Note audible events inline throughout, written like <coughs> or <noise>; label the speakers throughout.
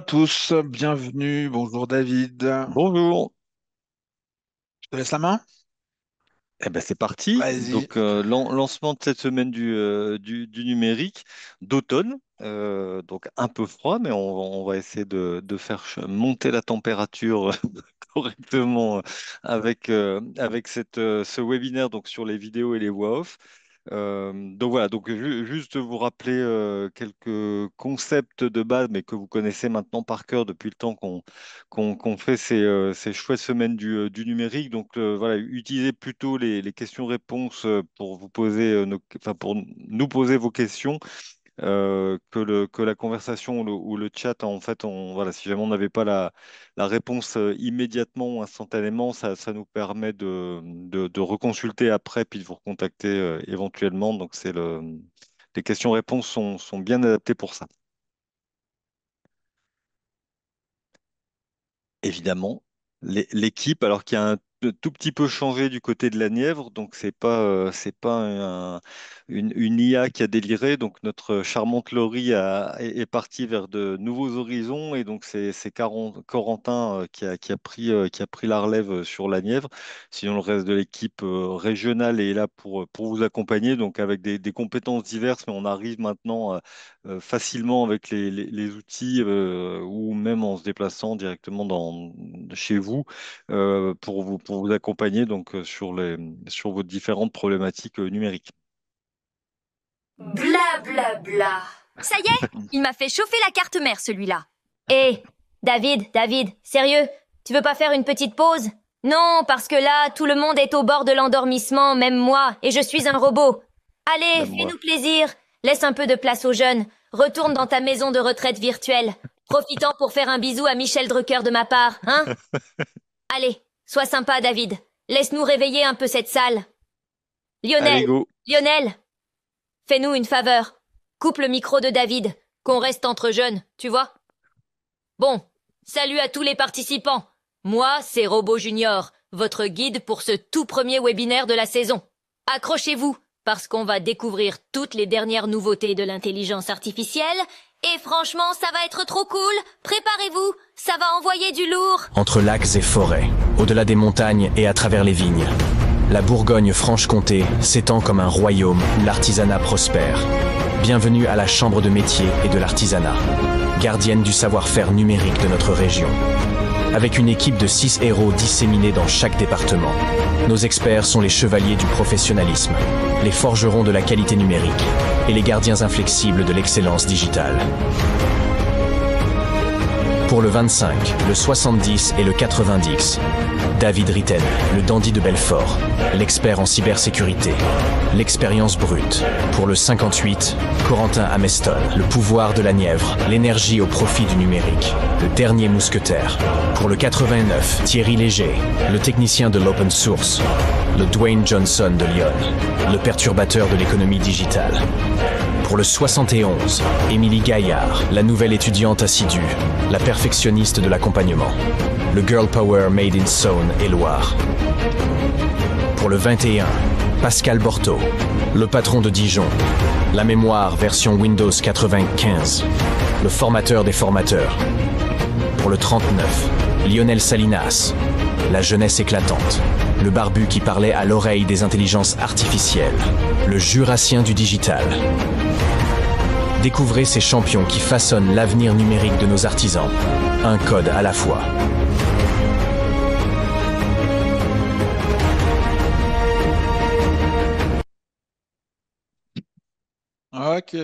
Speaker 1: à tous, bienvenue. Bonjour David. Bonjour. Je te laisse la main. Eh ben c'est parti. Donc euh, lancement
Speaker 2: de cette semaine du, euh, du, numérique d'automne. Euh, donc un peu froid, mais on, va essayer de, faire monter la température <laughs> correctement avec, avec cette, ce webinaire donc sur les vidéos et les voix off donc voilà, donc juste vous rappeler quelques concepts de base, mais que vous connaissez maintenant par cœur depuis le temps qu'on fait ces, chouettes semaines du, numérique. Donc voilà, utilisez plutôt les, questions-réponses pour vous poser, pour nous poser vos questions euh, que, le, que la conversation ou le, chat, en fait, on, voilà, si jamais on n'avait pas la, réponse euh, immédiatement ou instantanément, ça, ça nous permet de, de, reconsulter après puis de vous recontacter euh, éventuellement. Donc, c'est le, les questions-réponses sont, sont bien adaptées pour ça. Évidemment, l'équipe, alors qu'il y a un de tout petit peu changé du côté de la Nièvre, donc c'est pas euh, c'est pas une, IA qui a déliré. Donc notre charmante Laurie est, partie vers de nouveaux horizons et donc c'est Corentin euh, qui, a, qui a pris euh, qui a pris la relève sur la Nièvre. Sinon le reste de l'équipe régionale est là pour pour vous accompagner, donc avec des, compétences diverses, mais on arrive maintenant facilement avec les, outils ou même en se déplaçant directement dans chez vous pour vous vous accompagner donc, euh, sur, les, sur vos différentes problématiques euh, numériques.
Speaker 3: Bla bla bla. Ça y est, <laughs> il m'a fait chauffer la carte mère celui-là. Hé, eh, David, David, sérieux, tu veux pas faire une petite pause Non, parce que là, tout le monde est au bord de l'endormissement, même moi, et je suis un robot. Allez, fais-nous plaisir, laisse un peu de place aux jeunes, retourne dans ta maison de retraite virtuelle, profitant pour faire un bisou à Michel Drucker de ma part, hein <laughs> Allez, Sois sympa, David. Laisse-nous réveiller un peu cette salle. Lionel. Lionel. Fais-nous une faveur. Coupe le micro de David. Qu'on reste entre jeunes, tu vois. Bon. Salut à tous les participants. Moi, c'est Robo Junior, votre guide pour ce tout premier webinaire de la saison. Accrochez-vous, parce qu'on va découvrir toutes les dernières nouveautés de l'intelligence artificielle et franchement, ça va être trop cool. Préparez-vous, ça va envoyer du lourd.
Speaker 4: Entre lacs et forêts, au-delà des montagnes et à travers les vignes, la Bourgogne-Franche-Comté s'étend comme un royaume où l'artisanat prospère. Bienvenue à la Chambre de métier et de l'artisanat, gardienne du savoir-faire numérique de notre région. Avec une équipe de six héros disséminés dans chaque département, nos experts sont les chevaliers du professionnalisme, les forgerons de la qualité numérique et les gardiens inflexibles de l'excellence digitale. Pour le 25, le 70 et le 90, David Ritten, le dandy de Belfort, l'expert en cybersécurité, l'expérience brute. Pour le 58, Corentin Ameston, le pouvoir de la Nièvre, l'énergie au profit du numérique, le dernier mousquetaire. Pour le 89, Thierry Léger, le technicien de l'open source, le Dwayne Johnson de Lyon, le perturbateur de l'économie digitale pour le 71, Émilie Gaillard, la nouvelle étudiante assidue, la perfectionniste de l'accompagnement. Le Girl Power Made in Saône et Loire. Pour le 21, Pascal Borto, le patron de Dijon, la mémoire version Windows 95, le formateur des formateurs. Pour le 39, Lionel Salinas, la jeunesse éclatante le barbu qui parlait à l'oreille des intelligences artificielles, le jurassien du digital. Découvrez ces champions qui façonnent l'avenir numérique de nos artisans, un code à la fois.
Speaker 1: Ok.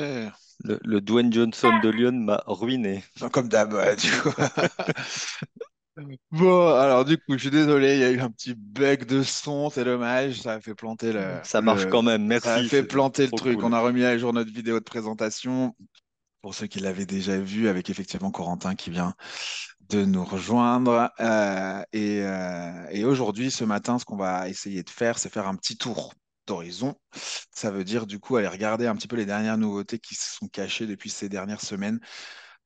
Speaker 2: Le, Dwayne Johnson de Lyon m'a ruiné.
Speaker 1: Comme d'hab, <laughs> Bon, alors du coup, je suis désolé, il y a eu un petit bug de son, c'est dommage, ça a fait planter le. Ça marche quand même, Ça a fait planter le truc. On a remis à jour notre vidéo de présentation pour ceux qui l'avaient déjà vu, avec effectivement Corentin qui vient de nous rejoindre. Euh, et euh, et aujourd'hui, ce matin, ce qu'on va essayer de faire, c'est faire un petit tour d'horizon. Ça veut dire du coup aller regarder un petit peu les dernières nouveautés qui se sont cachées depuis ces dernières semaines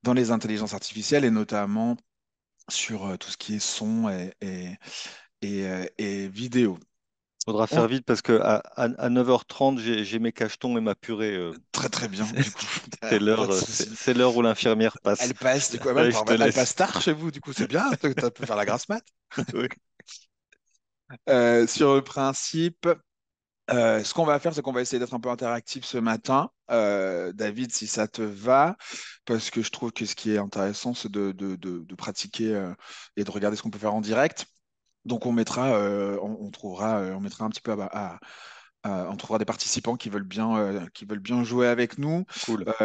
Speaker 1: dans les intelligences artificielles et notamment sur euh, tout ce qui est son et, et,
Speaker 2: et, euh, vidéo. Faudra faire vite parce que à, 9h30, j'ai mes cachetons et ma purée. Euh. Très très bien. <laughs> Ah, c'est l'heure où l'infirmière passe. Elle passe, du coup, elle, passe
Speaker 1: tard chez vous, du coup, c'est bien. Hein, tu peux faire la grasse mat. <laughs> sur le principe, ce qu'on va faire, c'est qu'on va essayer d'être un peu interactif ce matin. David, si ça te va, parce que je trouve que ce qui est intéressant, c'est de, pratiquer euh, et de regarder ce qu'on peut faire en direct. Donc on mettra, euh, on, trouvera, euh, on mettra un petit peu à, on trouvera des participants qui veulent bien, qui veulent bien jouer avec nous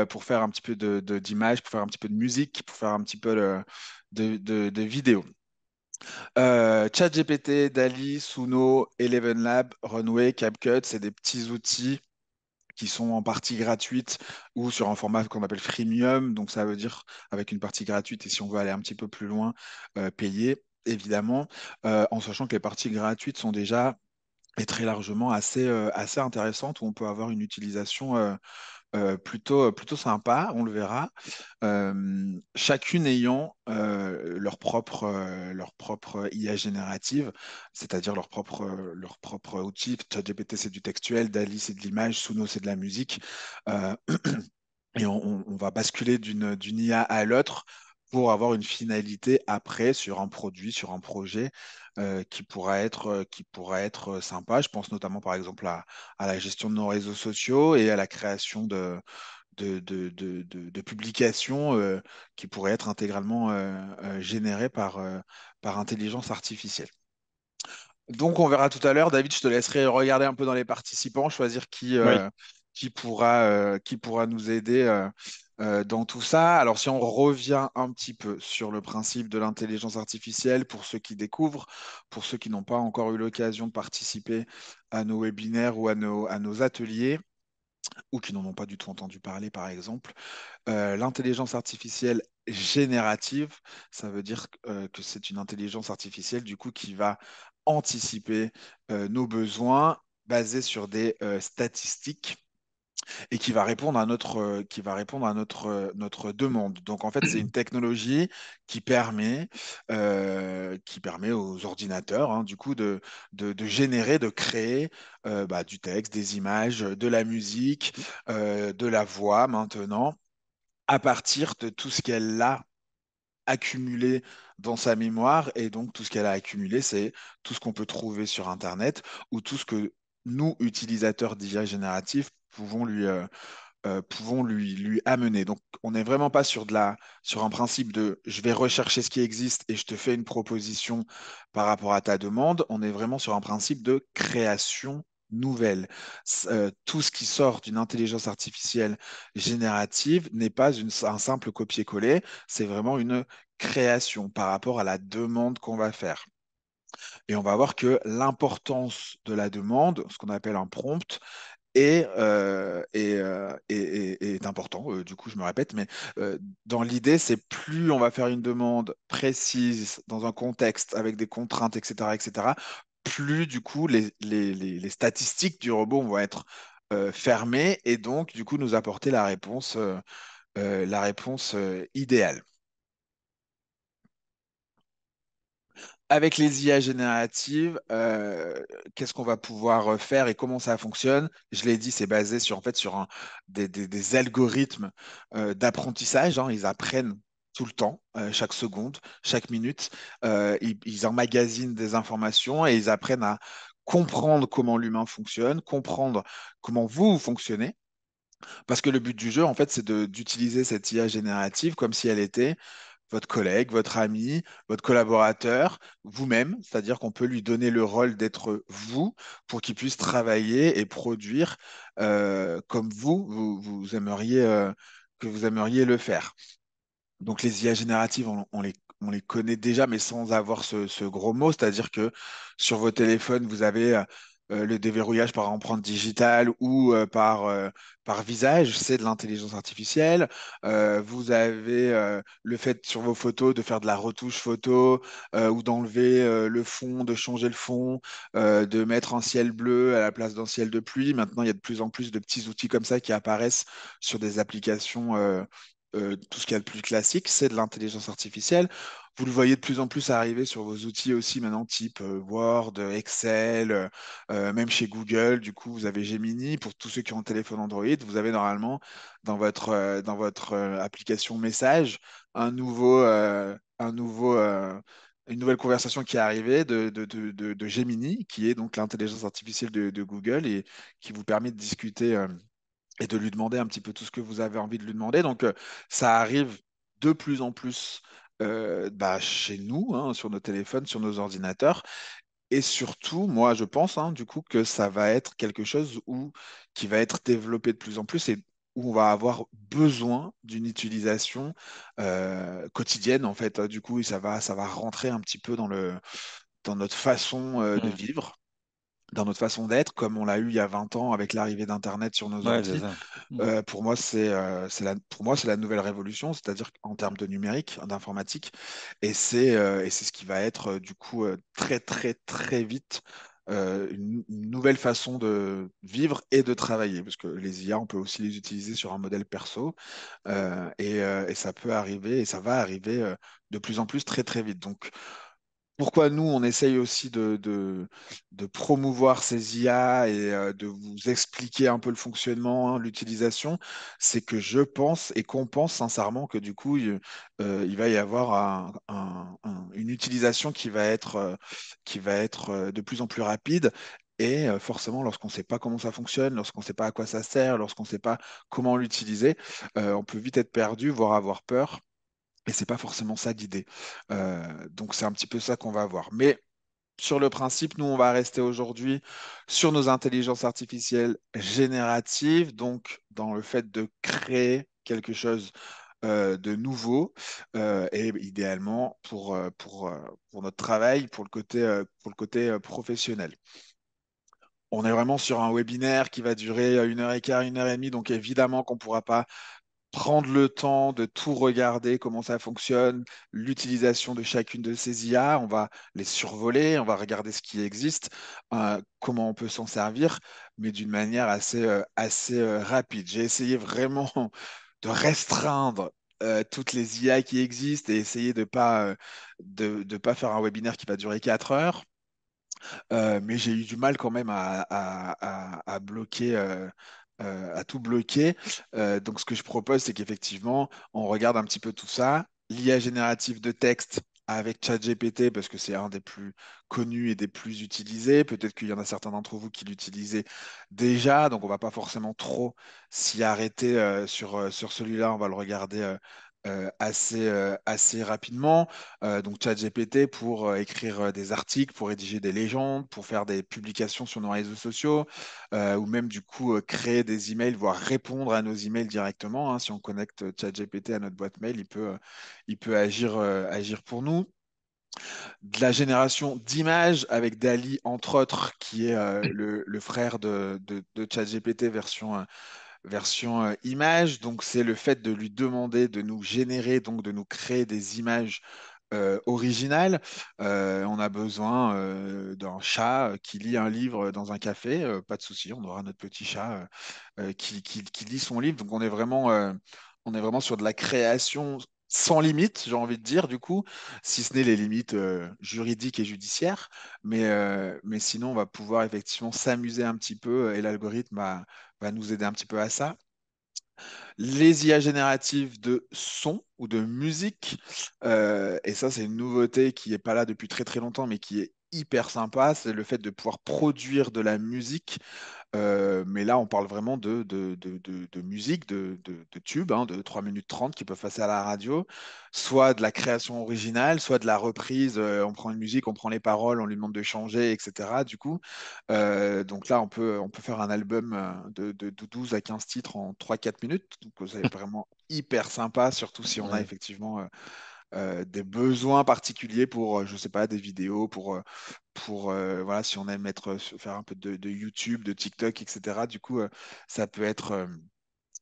Speaker 1: pour faire un petit peu de, d'images, pour faire un petit peu de musique, pour faire un petit peu de, vidéos. ChatGPT, DALI, Suno, Eleven Lab, Runway, CapCut, c'est des petits outils qui sont en partie gratuites ou sur un format qu'on appelle freemium. Donc, ça veut dire avec une partie gratuite et si on veut aller un petit peu plus loin, euh, payer, évidemment, euh, en sachant que les parties gratuites sont déjà et très largement assez, euh, assez intéressantes où on peut avoir une utilisation euh, plutôt, euh, plutôt sympa, on le verra, euh, chacune ayant leur, propre, leur propre IA générative, c'est-à-dire leur propre, leur propre outil. ChatGPT, c'est du textuel, DALI, c'est de l'image, Suno, c'est de la musique. <clears throat> et on, on, va basculer d'une IA à l'autre pour avoir une finalité après sur un produit, sur un projet euh, qui, pourrait être, euh, qui être euh, sympa. Je pense notamment par exemple à, la gestion de nos réseaux sociaux et à la création de, de, publications qui pourraient être intégralement générées par, par intelligence artificielle. Donc on verra tout à l'heure. David, je te laisserai regarder un peu dans les participants, choisir qui, qui pourra, euh, qui pourra nous aider euh, euh, dans tout ça. Alors si on revient un petit peu sur le principe de l'intelligence artificielle, pour ceux qui découvrent, pour ceux qui n'ont pas encore eu l'occasion de participer à nos webinaires ou à nos, à nos ateliers, ou qui n'en ont pas du tout entendu parler, par exemple. L'intelligence artificielle générative, ça veut dire que c'est une intelligence artificielle du coup qui va anticiper nos besoins basés sur des statistiques et qui va répondre à notre, euh, qui va répondre à notre, euh, notre demande. Donc en fait, c'est une <clears throat> technologie qui permet, euh, qui permet aux ordinateurs, hein, du coup, de, générer, de créer bah, du texte, des images, de la musique, de la voix maintenant, à partir de tout ce qu'elle a accumulé dans sa mémoire. Et donc tout ce qu'elle a accumulé, c'est tout ce qu'on peut trouver sur Internet ou tout ce que nous, utilisateurs d'IA génératif, pouvons lui, euh, euh, pouvons lui, lui amener. Donc, on n'est vraiment pas sur, de la, sur un principe de je vais rechercher ce qui existe et je te fais une proposition par rapport à ta demande. On est vraiment sur un principe de création nouvelle. Euh, tout ce qui sort d'une intelligence artificielle générative n'est pas un simple copier-coller, c'est vraiment une création par rapport à la demande qu'on va faire. Et on va voir que l'importance de la demande, ce qu'on appelle un prompt, euh, euh, et, est important. Euh, du coup, je me répète, mais dans l'idée, c'est plus on va faire une demande précise dans un contexte avec des contraintes, etc., etc., plus du coup les, les statistiques du robot vont être fermées et donc du coup nous apporter la réponse, la réponse idéale. avec les IA génératives, euh, qu'est-ce qu'on va pouvoir euh, faire et comment ça fonctionne Je l'ai dit, c'est basé sur, en fait, sur des, algorithmes euh, d'apprentissage. Hein. ils apprennent tout le temps, chaque seconde, chaque minute. ils, ils emmagasinent des informations et ils apprennent à comprendre comment l'humain fonctionne, comprendre comment vous fonctionnez. Parce que le but du jeu, en fait, c'est d'utiliser cette IA générative comme si elle était votre collègue, votre ami, votre collaborateur, vous-même, c'est-à-dire qu'on peut lui donner le rôle d'être vous pour qu'il puisse travailler et produire euh, comme vous, vous, aimeriez euh, que vous aimeriez le faire. Donc les IA génératives, on, les on les connaît déjà, mais sans avoir ce, ce gros mot. C'est-à-dire que sur vos téléphones, vous avez euh, euh, le déverrouillage par empreinte digitale ou euh, par, euh, par visage, c'est de l'intelligence artificielle. vous avez le fait sur vos photos de faire de la retouche photo ou d'enlever le fond, de changer le fond, de mettre un ciel bleu à la place d'un ciel de pluie. Maintenant, il y a de plus en plus de petits outils comme ça qui apparaissent sur des applications euh, tout ce qu'il est a plus classique, c'est de l'intelligence artificielle. Vous le voyez de plus en plus arriver sur vos outils aussi maintenant, type euh, Word, Excel, euh, même chez Google. Du coup, vous avez Gemini. Pour tous ceux qui ont un téléphone Android, vous avez normalement dans votre, dans votre application Message un nouveau, un nouveau une nouvelle conversation qui est arrivée de, de, de Gemini, qui est donc l'intelligence artificielle de, Google et qui vous permet de discuter et de lui demander un petit peu tout ce que vous avez envie de lui demander. Donc, euh, ça arrive de plus en plus euh, bah, chez nous, hein, sur nos téléphones, sur nos ordinateurs. Et surtout, moi, je pense hein, du coup que ça va être quelque chose qui va être développé de plus en plus et où on va avoir besoin d'une utilisation euh, quotidienne, en fait. Hein. Du coup, ça va, ça va rentrer un petit peu dans, le, dans notre façon de mmh. vivre dans notre façon d'être, comme on l'a eu il y a 20 ans avec l'arrivée d'Internet sur nos ouais, mm. euh, outils. Euh, pour moi, c'est la, la nouvelle révolution, c'est-à-dire en termes de numérique, d'informatique, et c'est euh, ce qui va être du coup très très très vite. Une, nouvelle façon de vivre et de travailler, parce que les IA, on peut aussi les utiliser sur un modèle perso, et, et, ça peut arriver, et ça va arriver de plus en plus très très vite. Donc, pourquoi nous, on essaye aussi de, de, promouvoir ces IA et euh, de vous expliquer un peu le fonctionnement, hein, l'utilisation, c'est que je pense et qu'on pense sincèrement que du coup, il, euh, va y avoir une utilisation qui va être, euh, qui va être de plus en plus rapide et forcément, lorsqu'on ne sait pas comment ça fonctionne, lorsqu'on ne sait pas à quoi ça sert, lorsqu'on ne sait pas comment l'utiliser, on peut vite être perdu, voire avoir peur. Et n'est pas forcément ça l'idée. Euh, donc c'est un petit peu ça qu'on va voir. Mais sur le principe, nous, on va rester aujourd'hui sur nos intelligences artificielles génératives, donc dans le fait de créer quelque chose euh, de nouveau euh, et idéalement pour, pour, pour, notre travail, pour le côté, pour le côté professionnel. On est vraiment sur un webinaire qui va durer une heure et quart, une heure et demie, donc évidemment qu'on ne pourra pas prendre le temps de tout regarder, comment ça fonctionne, l'utilisation de chacune de ces IA, on va les survoler, on va regarder ce qui existe, euh, comment on peut s'en servir, mais d'une manière assez, euh, assez euh, rapide. J'ai essayé vraiment <laughs> de restreindre toutes les IA qui existent et essayer de ne pas, de, de, pas faire un webinaire qui va durer 4 heures. mais j'ai eu du mal quand même à, à, à bloquer euh, à tout bloquer. Euh, donc, ce que je propose, c'est qu'effectivement, on regarde un petit peu tout ça. L'IA générative de texte, avec ChatGPT parce que c'est un des plus connus et des plus utilisés. Peut-être qu'il y en a certains d'entre vous qui l'utilisaient déjà, donc on ne va pas forcément trop s'y arrêter euh, sur, sur celui-là. On va le regarder euh, assez, euh, assez rapidement. Euh, donc ChatGPT pour écrire des articles, pour rédiger des légendes, pour faire des publications sur nos réseaux sociaux, ou même du coup créer des emails, voire répondre à nos emails directement. Hein. Si on connecte ChatGPT à notre boîte mail, il peut, il peut agir, agir pour nous de la génération d'images avec Dali, entre autres, qui est le, le, frère de, de, de ChatGPT version, version euh, image. Donc, c'est le fait de lui demander de nous générer, donc de nous créer des images euh, originales. Euh, on a besoin d'un chat qui lit un livre dans un café. pas de souci, on aura notre petit chat qui, lit son livre. Donc on est vraiment, on est vraiment sur de la création sans limite, j'ai envie de dire, du coup, si ce n'est les limites euh, juridiques et judiciaires. Mais, euh, mais sinon, on va pouvoir effectivement s'amuser un petit peu euh, et l'algorithme va, va, nous aider un petit peu à ça. Les IA génératives de son ou de musique, et ça c'est une nouveauté qui n'est pas là depuis très très longtemps, mais qui est hyper sympa, c'est le fait de pouvoir produire de la musique euh, mais là, on parle vraiment de, de, musique, de, tubes, hein, de 3 minutes 30 qui peuvent passer à la radio, soit de la création originale, soit de la reprise. Euh, on prend une musique, on prend les paroles, on lui demande de changer, etc. Du coup, euh, donc là, on peut, on peut faire un album de, 12 à 15 titres en 3-4 minutes. Donc, c'est <laughs> vraiment hyper sympa, surtout si on a effectivement. des besoins particuliers pour, je sais pas, des vidéos, pour, pour euh, voilà si on aime euh, faire un peu de, YouTube, de TikTok, etc. Du coup, euh, ça peut être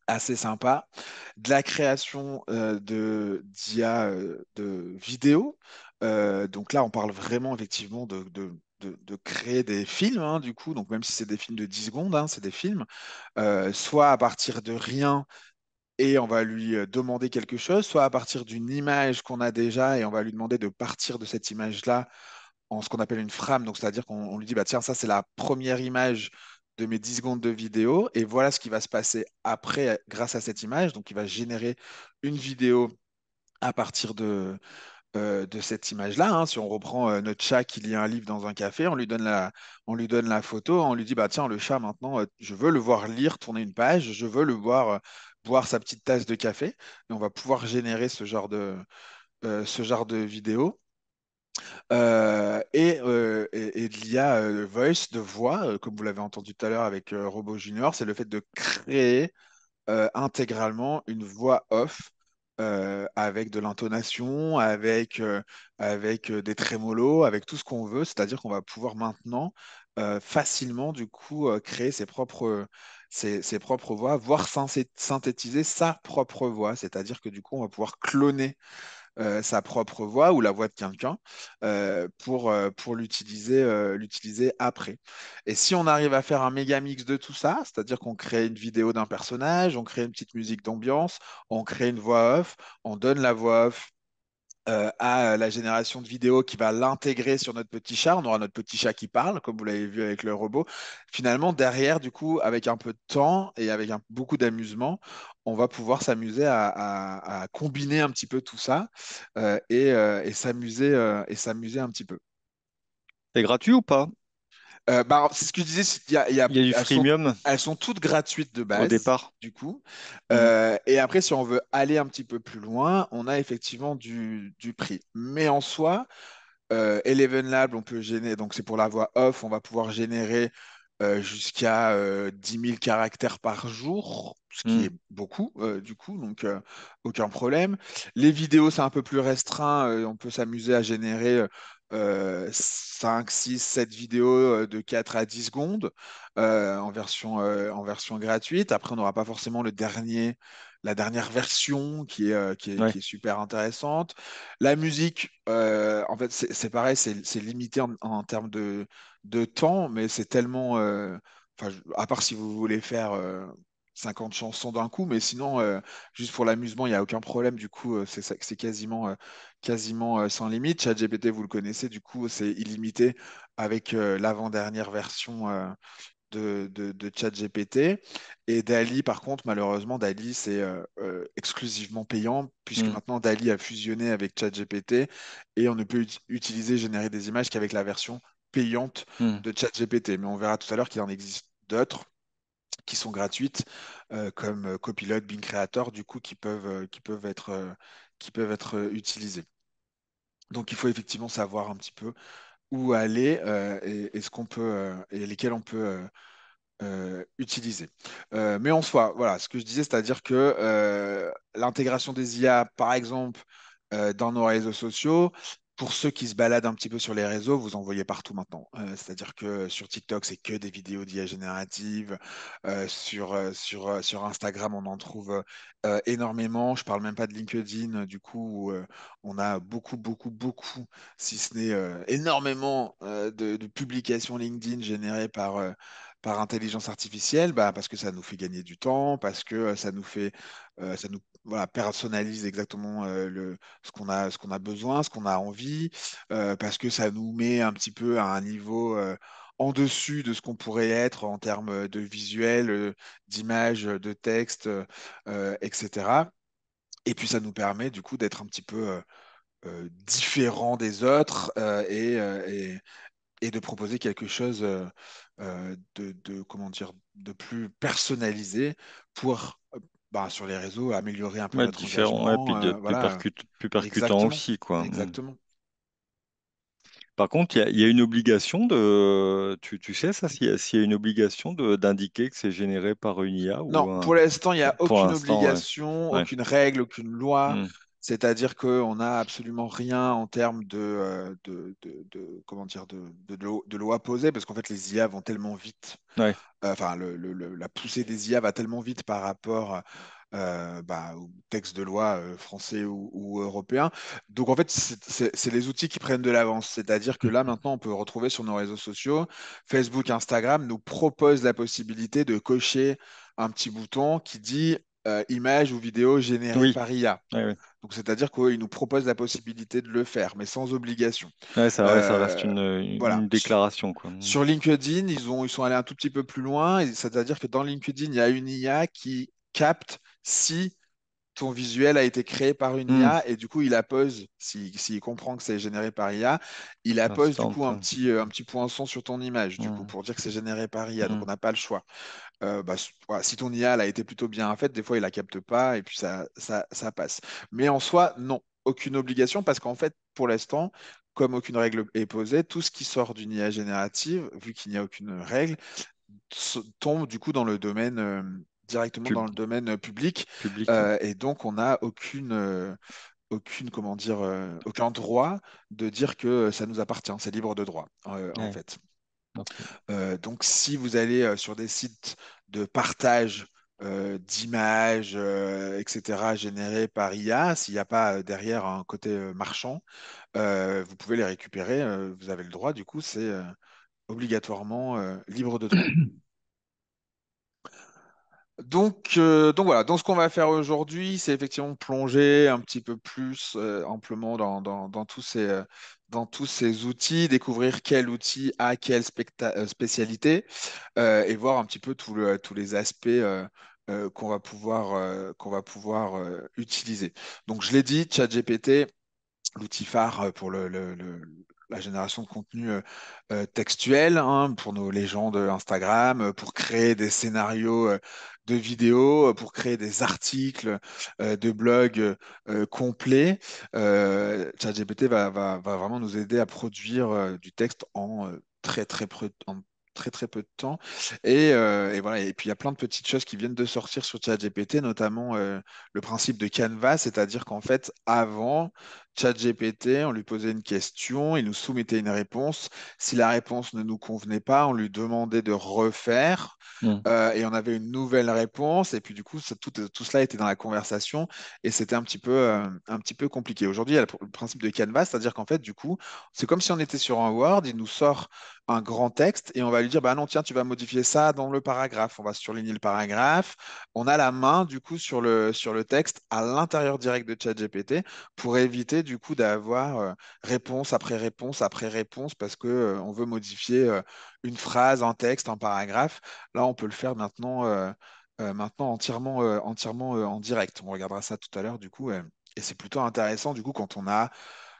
Speaker 1: assez sympa. De la création de d'IA de vidéos. donc là, on parle vraiment effectivement de, de de, créer des films, hein, du coup, donc même si c'est des films de 10 secondes, hein, c'est des films, soit à partir de rien et on va lui demander quelque chose, soit à partir d'une image qu'on a déjà et on va lui demander de partir de cette image-là en ce qu'on appelle une frame, donc c'est-à-dire qu'on lui dit bah tiens ça c'est la première image de mes 10 secondes de vidéo et voilà ce qui va se passer après grâce à cette image. Donc il va générer une vidéo à partir de, euh, de cette image-là. Hein. Si on reprend euh, notre chat qui lit un livre dans un café, on lui donne la, on lui donne la photo, on lui dit bah tiens le chat maintenant euh, je veux le voir lire, tourner une page, je veux le voir boire sa petite tasse de café et on va pouvoir générer ce genre de, ce genre de vidéo. Euh, et, euh, il y a euh, voice, de voix, comme vous l'avez entendu tout à l'heure avec Robo Junior, c'est le fait de créer intégralement une voix off avec de l'intonation, avec, avec des trémolos, avec tout ce qu'on veut. C'est-à-dire qu'on va pouvoir maintenant facilement, du coup, créer ses propres, ses, ses propres voix, voire synthétiser sa propre voix. C'est-à-dire que, du coup, on va pouvoir cloner. Euh, sa propre voix ou la voix de quelqu'un euh, euh, pour, l'utiliser, l'utiliser après. Et si on arrive à faire un méga mix de tout ça, c'est-à-dire qu'on crée une vidéo d'un personnage, on crée une petite musique d'ambiance, on crée une voix off, on donne la voix off euh, à euh, la génération de vidéos qui va l'intégrer sur notre petit chat. On aura notre petit chat qui parle, comme vous l'avez vu avec le robot. Finalement, derrière, du coup, avec un peu de temps et avec beaucoup d'amusement, on va pouvoir s'amuser à, combiner un petit peu tout ça euh, et, s'amuser et s'amuser un petit peu. C'est gratuit ou pas euh, bah, c'est ce que je disais, il y a, du elles Sont, elles sont toutes gratuites de base. Au départ. Du coup. Mm. Euh, et après, si on veut aller un petit peu plus loin, on a effectivement du, prix. Mais en soi, euh, Eleven Lab, on peut générer, donc c'est pour la voix off, on va pouvoir générer jusqu'à 10 000 caractères par jour, ce qui mm. est beaucoup du coup, donc aucun problème. Les vidéos, c'est un peu plus restreint, on peut s'amuser à générer 5, 6, 7 vidéos euh, de 4 à 10 secondes euh, en, version, euh, en version gratuite. Après, on n'aura pas forcément le dernier, la dernière version qui est, qui est, super intéressante. La musique, en fait, c'est pareil, c'est limité en, termes de, de temps, mais c'est tellement... à part si vous voulez faire 50 chansons d'un coup, mais sinon, euh, juste pour l'amusement, il n'y a aucun problème. Du coup, euh, c'est quasiment, euh, quasiment sans limite. ChatGPT, vous le connaissez, du coup, c'est illimité avec l'avant-dernière version de, de, ChatGPT. Et Dali, par contre, malheureusement, Dali, c'est exclusivement payant, puisque hmm. maintenant Dali a fusionné avec ChatGPT et on ne peut utiliser, générer des images qu'avec la version payante hmm. de ChatGPT. Mais on verra tout à l'heure qu'il en existe d'autres qui sont gratuites, euh, comme euh, Copilot, Bing Creator, du coup, qui peuvent, euh, qui peuvent être, qui peuvent être utilisées. Donc, il faut effectivement savoir un petit peu où aller et, ce qu'on peut et lesquels on peut utiliser. mais en soi, voilà ce que je disais, c'est-à-dire que l'intégration des IA, par exemple, dans nos réseaux sociaux, pour ceux qui se baladent un petit peu sur les réseaux, vous en voyez partout maintenant. Euh, c'est-à-dire que sur TikTok, c'est que des vidéos d'IA générative. Euh, sur, euh, sur, sur Instagram, on en trouve énormément. Je ne parle même pas de LinkedIn, du coup, on a beaucoup, beaucoup, beaucoup, si ce n'est énormément de, publications LinkedIn générées par par intelligence artificielle, bah parce que ça nous fait gagner du temps, parce que ça nous fait, ça nous personnalise exactement euh, le, ce qu'on a, a besoin, ce qu'on a envie, euh, parce que ça nous met un petit peu à un niveau euh, en dessus de ce qu'on pourrait être en termes de visuel, d'image, de texte, etc. Et puis ça nous permet du coup d'être un petit peu différent des autres et, de proposer quelque chose de, comment dire, de plus personnalisé pour bah, sur les réseaux, améliorer un peu notre différent, euh,
Speaker 2: plus, percutant aussi. Quoi. Mm. Exactement. Par contre, il y, a une obligation de. Tu, sais ça, s'il y, y, a une obligation d'indiquer que c'est généré par une IA ou Non, pour
Speaker 1: l'instant, il n'y a aucune obligation, aucune règle, aucune loi. Mm. C'est-à-dire qu'on n'a absolument rien en termes de, euh, de, comment dire de, loi posée, parce qu'en fait les IA vont tellement vite. Euh, enfin, la poussée des IA va tellement vite par rapport euh, bah, aux textes de loi euh, français ou, ou européens. Donc en fait, c'est les outils qui prennent de l'avance. C'est-à-dire que là, mm-hmm. maintenant, on peut retrouver sur nos réseaux sociaux, Facebook, Instagram nous propose la possibilité de cocher un petit bouton qui dit Image euh, images ou vidéo générées par IA. c'est-à-dire qu'ils nous proposent la possibilité de le faire, mais sans obligation.
Speaker 2: ça, reste euh, une, déclaration.
Speaker 1: Sur LinkedIn, ils, ont, ils sont allés un tout petit peu plus loin. C'est-à-dire que dans LinkedIn, il y a une IA qui capte si ton visuel a été créé par une hmm. IA et du coup il appose, s'il comprend que c'est généré par IA, il appose du coup un petit, euh, un petit poinçon sur ton image, du coup, hmm. pour dire que c'est généré par IA, donc hmm. on n'a pas le choix. Euh, bah, si ton IA a été plutôt bien faite, des fois il la capte pas et puis ça, ça, ça passe. Mais en soi, non, aucune obligation parce qu'en fait, pour l'instant, comme aucune règle est posée, tout ce qui sort d'une IA générative, vu qu'il n'y a aucune règle, tombe du coup dans le domaine euh, directement dans le domaine euh, public. Euh, et donc, on n'a aucune, euh, aucune, comment dire, aucun droit de dire que ça nous appartient. C'est libre de droit, en fait. donc, si vous allez sur des sites de partage d'images, etc., générés par IA, s'il n'y a pas derrière un côté marchand, vous pouvez les récupérer. vous avez le droit, du coup, c'est obligatoirement libre de droit. <clears throat> Euh, donc, voilà, donc ce qu'on va faire aujourd'hui, c'est effectivement plonger un petit peu plus euh, amplement euh, dans, tous ces, outils, découvrir quel outil a quelle spécialité et voir un petit peu tous les aspects qu'on va pouvoir, utiliser. Donc je l'ai dit, ChatGPT, l'outil phare pour la génération de contenu textuel hein, pour nos légendes Instagram, pour créer des scénarios de vidéos, euh, pour créer des articles euh, de blogs euh, complets. ChatGPT va, va, vraiment nous aider à produire du texte en très très peu de temps. Et, voilà. Et puis il y a plein de petites choses qui viennent de sortir sur ChatGPT, notamment le principe de Canva, c'est-à-dire qu'en fait, avant, ChatGPT, on lui posait une question, il nous soumettait une réponse. Si la réponse ne nous convenait pas, on lui demandait de refaire hmm. euh, et on avait une nouvelle réponse. Et puis du coup, tout, cela était dans la conversation et c'était un petit peu, euh, un petit peu compliqué. Aujourd'hui, le principe de Canvas, c'est-à-dire qu'en fait, du coup, c'est comme si on était sur un Word, il nous sort un grand texte et on va lui dire, bah non, tiens, tu vas modifier ça dans le paragraphe. On va surligner le paragraphe. On a la main, du coup, sur le, sur le texte à l'intérieur direct de ChatGPT pour éviter du coup d'avoir euh, réponse après réponse après réponse parce que euh, on veut modifier euh, une phrase, un texte, un paragraphe. Là, on peut le faire maintenant, maintenant entièrement, entièrement en direct. On regardera ça tout à l'heure du coup. et c'est plutôt intéressant du coup quand on a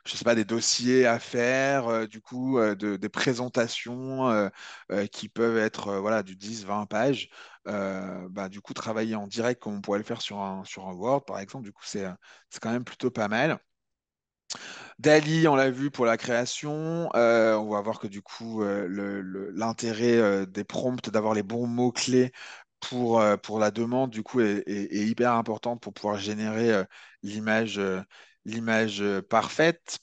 Speaker 1: je sais pas, des dossiers à faire, du coup, des présentations qui peuvent être voilà, du 10-20 pages. Bah, du coup, travailler en direct comme on pourrait le faire sur un, sur un Word, par exemple, du coup, c'est quand même plutôt pas mal. Dali, on l'a vu pour la création. Euh, on va voir que du coup, euh, l'intérêt euh, des prompts, d'avoir les bons mots-clés pour, la demande, du coup, est, hyper importante pour pouvoir générer l'image parfaite.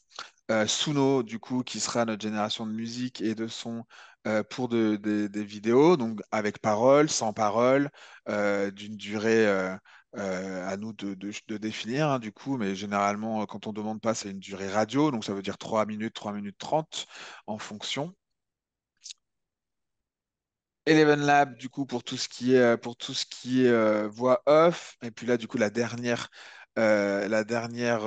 Speaker 1: Suno, du coup, qui sera notre génération de musique et de son pour des vidéos, donc avec parole, sans parole, d'une durée euh, à nous de, définir, hein, du coup, mais généralement, euh, quand on demande pas, c'est une durée radio, donc ça veut dire 3 minutes, 3 minutes 30 en fonction. Eleven Lab, du coup, pour tout ce qui est, euh, pour tout ce qui est, voix off, et puis là, du coup, la dernière. la dernière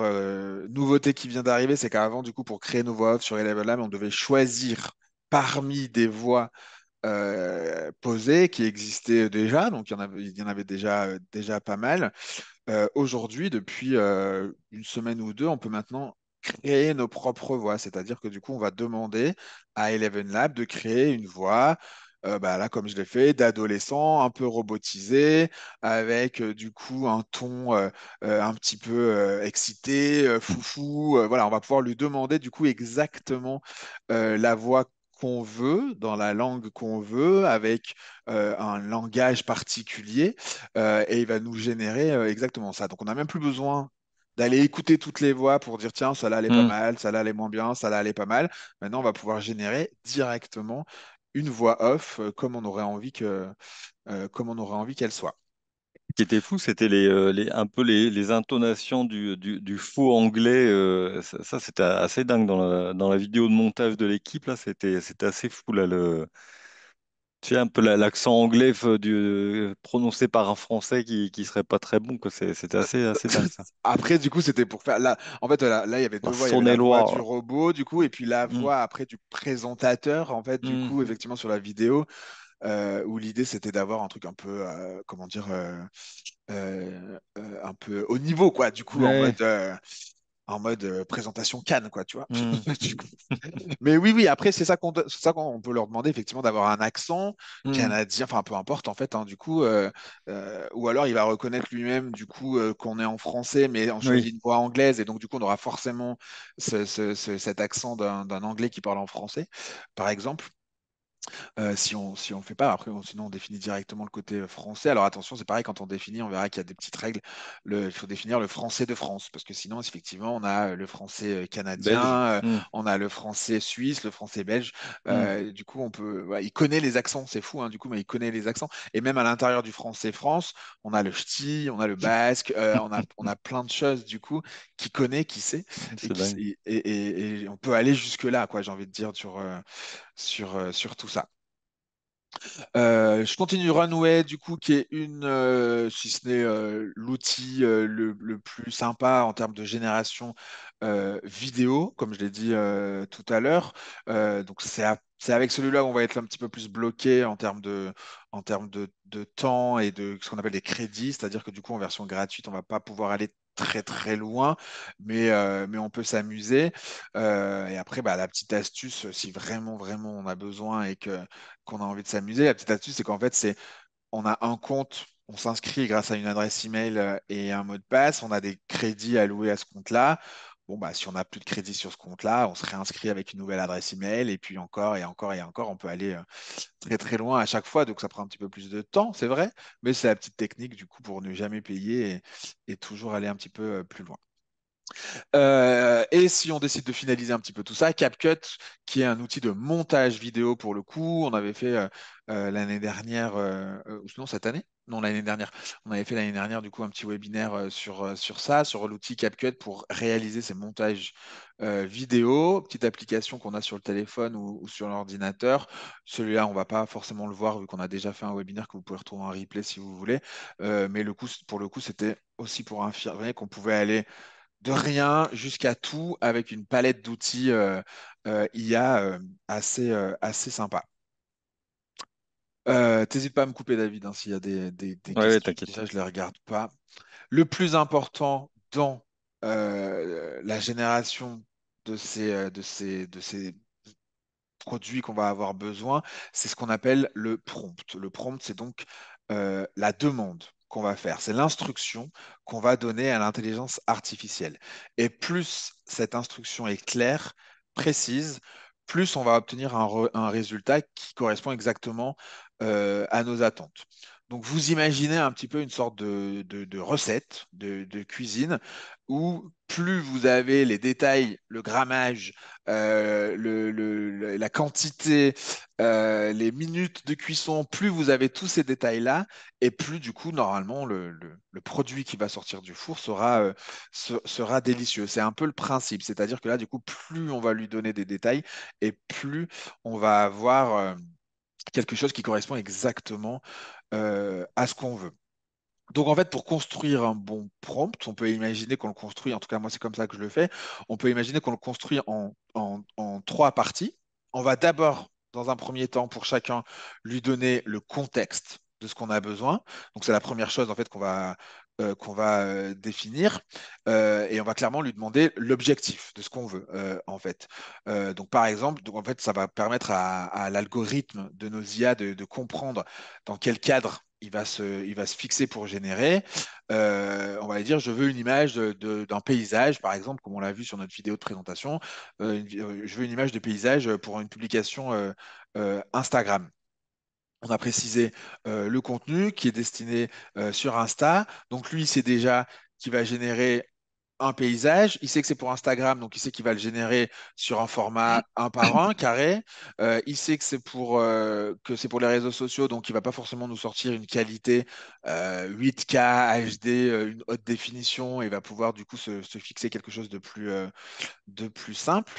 Speaker 1: nouveauté qui vient d'arriver, c'est qu'avant, du coup, pour créer nos voix off sur Eleven Lab, on devait choisir parmi des voix euh, posées qui existaient déjà, donc il y en avait, déjà, déjà pas mal. Euh, aujourd'hui, depuis euh, une semaine ou deux, on peut maintenant créer nos propres voix, c'est-à-dire que du coup, on va demander à Eleven Lab de créer une voix. Bah, là, comme je l'ai fait, d'adolescent, un peu robotisé, avec du coup un ton un petit peu excité, foufou. voilà, on va pouvoir lui demander du coup exactement la voix qu'on veut, dans la langue qu'on veut, avec euh, un langage particulier, euh, et il va nous générer euh, exactement ça. Donc on n'a même plus besoin d'aller écouter toutes les voix pour dire tiens, ça là elle est pas mm. mal, ça là elle est moins bien, ça là elle est pas mal. Maintenant, on va pouvoir générer directement une voix off comme on aurait envie que comme on aurait envie qu'elle soit
Speaker 2: qui était fou, c'était euh, les, un peu les, les intonations du, du, faux anglais. Euh, ça, c'était assez dingue dans la, dans la, vidéo de montage de l'équipe. Là, c'était, c'était assez fou. Là, tu sais, un peu l'accent anglais euh, du, prononcé par un français qui, qui serait pas très bon. c'était assez, dingue. Ça. <laughs>
Speaker 1: Après, du coup, c'était pour faire. Là, en fait, là, il y avait
Speaker 2: deux voix. du
Speaker 1: robot, du coup, et puis la mmh. voix après du présentateur, en fait, du mmh. coup, effectivement, sur la vidéo. Euh, où l'idée c'était d'avoir un truc un peu, euh, comment dire, euh, un peu haut niveau, quoi. Du coup, en mode en mode présentation canne quoi, tu vois.
Speaker 3: Mmh. <laughs>
Speaker 1: Mais oui, oui, après, c'est ça qu'on ça peut leur demander, effectivement, d'avoir un accent mmh. canadien, enfin, peu importe, en fait, hein, du coup, ou alors il va reconnaître lui-même, du coup, qu'on est en français, mais on choisit une voix anglaise, et donc, du coup, on aura forcément cet accent d'un anglais qui parle en français, par exemple. Euh, si on si ne on fait pas, après, sinon on définit directement le côté euh, français. Alors attention, c'est pareil, quand on définit, on verra qu'il y a des petites règles. il faut définir le français de France, parce que sinon, effectivement, on a euh, le français canadien, hmm. on a le français suisse, le français belge. Hmm. du coup, on peut. il connaît les accents, c'est fou, hein, du coup, mais il connaît les accents. Et même à l'intérieur du français France, on a le ch'ti, on a le basque, on, a, on a plein de choses, du coup, qui connaît, qui sait. <laughs> Et, et, on peut aller jusque-là, quoi, j'ai envie de dire, sur sur, euh, sur tout ça. Euh, je continue Runway, du coup, qui est une, euh, si ce n'est l'outil le, le, plus sympa en termes de génération vidéo, comme je l'ai dit tout à l'heure. donc, c'est avec celui-là qu'on va être un petit peu plus bloqué en termes de, en termes de, de temps et de ce qu'on appelle des crédits, c'est-à-dire que du coup, en version gratuite, on ne va pas pouvoir aller très très loin, mais, euh, on peut s'amuser. Euh, et après, bah, la petite astuce, euh, si vraiment vraiment on a besoin et que qu'on a envie de s'amuser, la petite astuce, c'est qu'en fait, c'est on a un compte on s'inscrit grâce à une adresse email et un mot de passe. On a des crédits alloués à ce compte-là bon, bah, si on n'a plus de crédit sur ce compte-là, on se réinscrit avec une nouvelle adresse email, et puis encore et encore et encore, on peut aller euh, très très loin à chaque fois, donc ça prend un petit peu plus de temps, c'est vrai, mais c'est la petite technique du coup pour ne jamais payer et, toujours aller un petit peu euh, plus loin. Euh, et si on décide de finaliser un petit peu tout ça, CapCut, qui est un outil de montage vidéo pour le coup, on avait fait l'année dernière, ou sinon cette année, non l'année dernière, on avait fait l'année dernière du coup un petit webinaire euh, sur, euh, sur ça, sur l'outil CapCut pour réaliser ces montages euh, vidéo, petite application qu'on a sur le téléphone ou, sur l'ordinateur. Celui-là, on ne va pas forcément le voir vu qu'on a déjà fait un webinaire que vous pouvez retrouver en replay si vous voulez. mais le coup, pour le coup, c'était aussi pour infirmer qu'on pouvait aller de rien jusqu'à tout avec une palette d'outils IA assez, assez sympa. Euh, t'hésites pas à me couper, David, hein, s'il y a des, questions. je ne les regarde pas. Le plus important dans euh, la génération de ces, euh, de ces, de ces produits qu'on va avoir besoin, c'est ce qu'on appelle le prompt. Le prompt, c'est donc la demande qu'on va faire, c'est l'instruction qu'on va donner à l'intelligence artificielle. Et plus cette instruction est claire, précise, plus on va obtenir un, un résultat qui correspond exactement euh, à nos attentes. Donc vous imaginez un petit peu une sorte de, recette de, cuisine où plus vous avez les détails, le grammage, euh, le, la quantité, euh, les minutes de cuisson, plus vous avez tous ces détails-là, et plus du coup, normalement, le, produit qui va sortir du four sera, sera délicieux. C'est un peu le principe, c'est-à-dire que là, du coup, plus on va lui donner des détails, et plus on va avoir quelque chose qui correspond exactement euh, à ce qu'on veut. Donc en fait, pour construire un bon prompt, on peut imaginer qu'on le construit, en tout cas moi c'est comme ça que je le fais, on peut imaginer qu'on le construit en, en, en trois parties. On va d'abord, dans un premier temps, pour chacun, lui donner le contexte de ce qu'on a besoin. Donc c'est la première chose en fait qu'on va euh, qu'on va euh, définir euh, et on va clairement lui demander l'objectif de ce qu'on veut en fait. donc par exemple, donc, en fait, ça va permettre à, l'algorithme de nos IA de, comprendre dans quel cadre il va se, il va se fixer pour générer. on va lui dire je veux une image d'un paysage par exemple, comme on l'a vu sur notre vidéo de présentation. je veux une image de paysage pour une publication Instagram on a précisé euh, le contenu qui est destiné euh, sur Insta. Donc lui, c'est déjà qui va générer un paysage, il sait que c'est pour Instagram, donc il sait qu'il va le générer sur un format un par un, <coughs> carré. Euh, il sait que c'est pour, euh, que c'est pour les réseaux sociaux, donc il va pas forcément nous sortir une qualité 8K, euh, HD, une haute définition, et va pouvoir du coup se, fixer quelque chose de plus, de plus simple.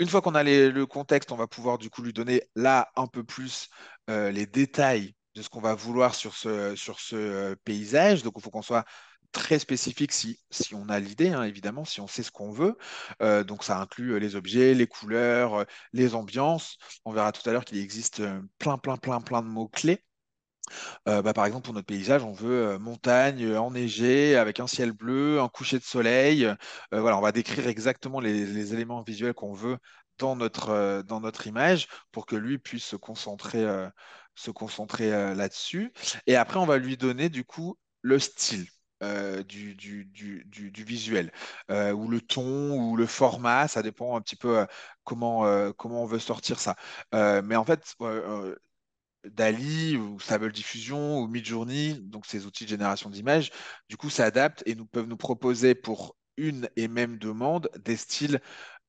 Speaker 1: Une fois qu'on a le contexte, on va pouvoir du coup lui donner là un peu plus les détails de ce qu'on va vouloir sur ce, sur ce paysage. Donc il faut qu'on soit très spécifique si, si on a l'idée, hein, évidemment, si on sait ce qu'on veut. Euh, donc ça inclut euh, les objets, les couleurs, euh, les ambiances. On verra tout à l'heure qu'il existe plein, plein, plein, plein de mots-clés. Bah, par exemple, pour notre paysage, on veut montagne enneigée avec un ciel bleu, un coucher de soleil. voilà, on va décrire exactement les, éléments visuels qu'on veut dans notre, dans notre image pour que lui puisse se concentrer, se concentrer là-dessus. Et après, on va lui donner du coup le style. Euh, du, du, visuel, euh, ou le ton, ou le format, ça dépend un petit peu euh, comment, comment on veut sortir ça. mais en fait, DALI ou Stable Diffusion ou Midjourney, donc ces outils de génération d'images, du coup, s'adaptent et nous peuvent nous proposer pour une et même demande des styles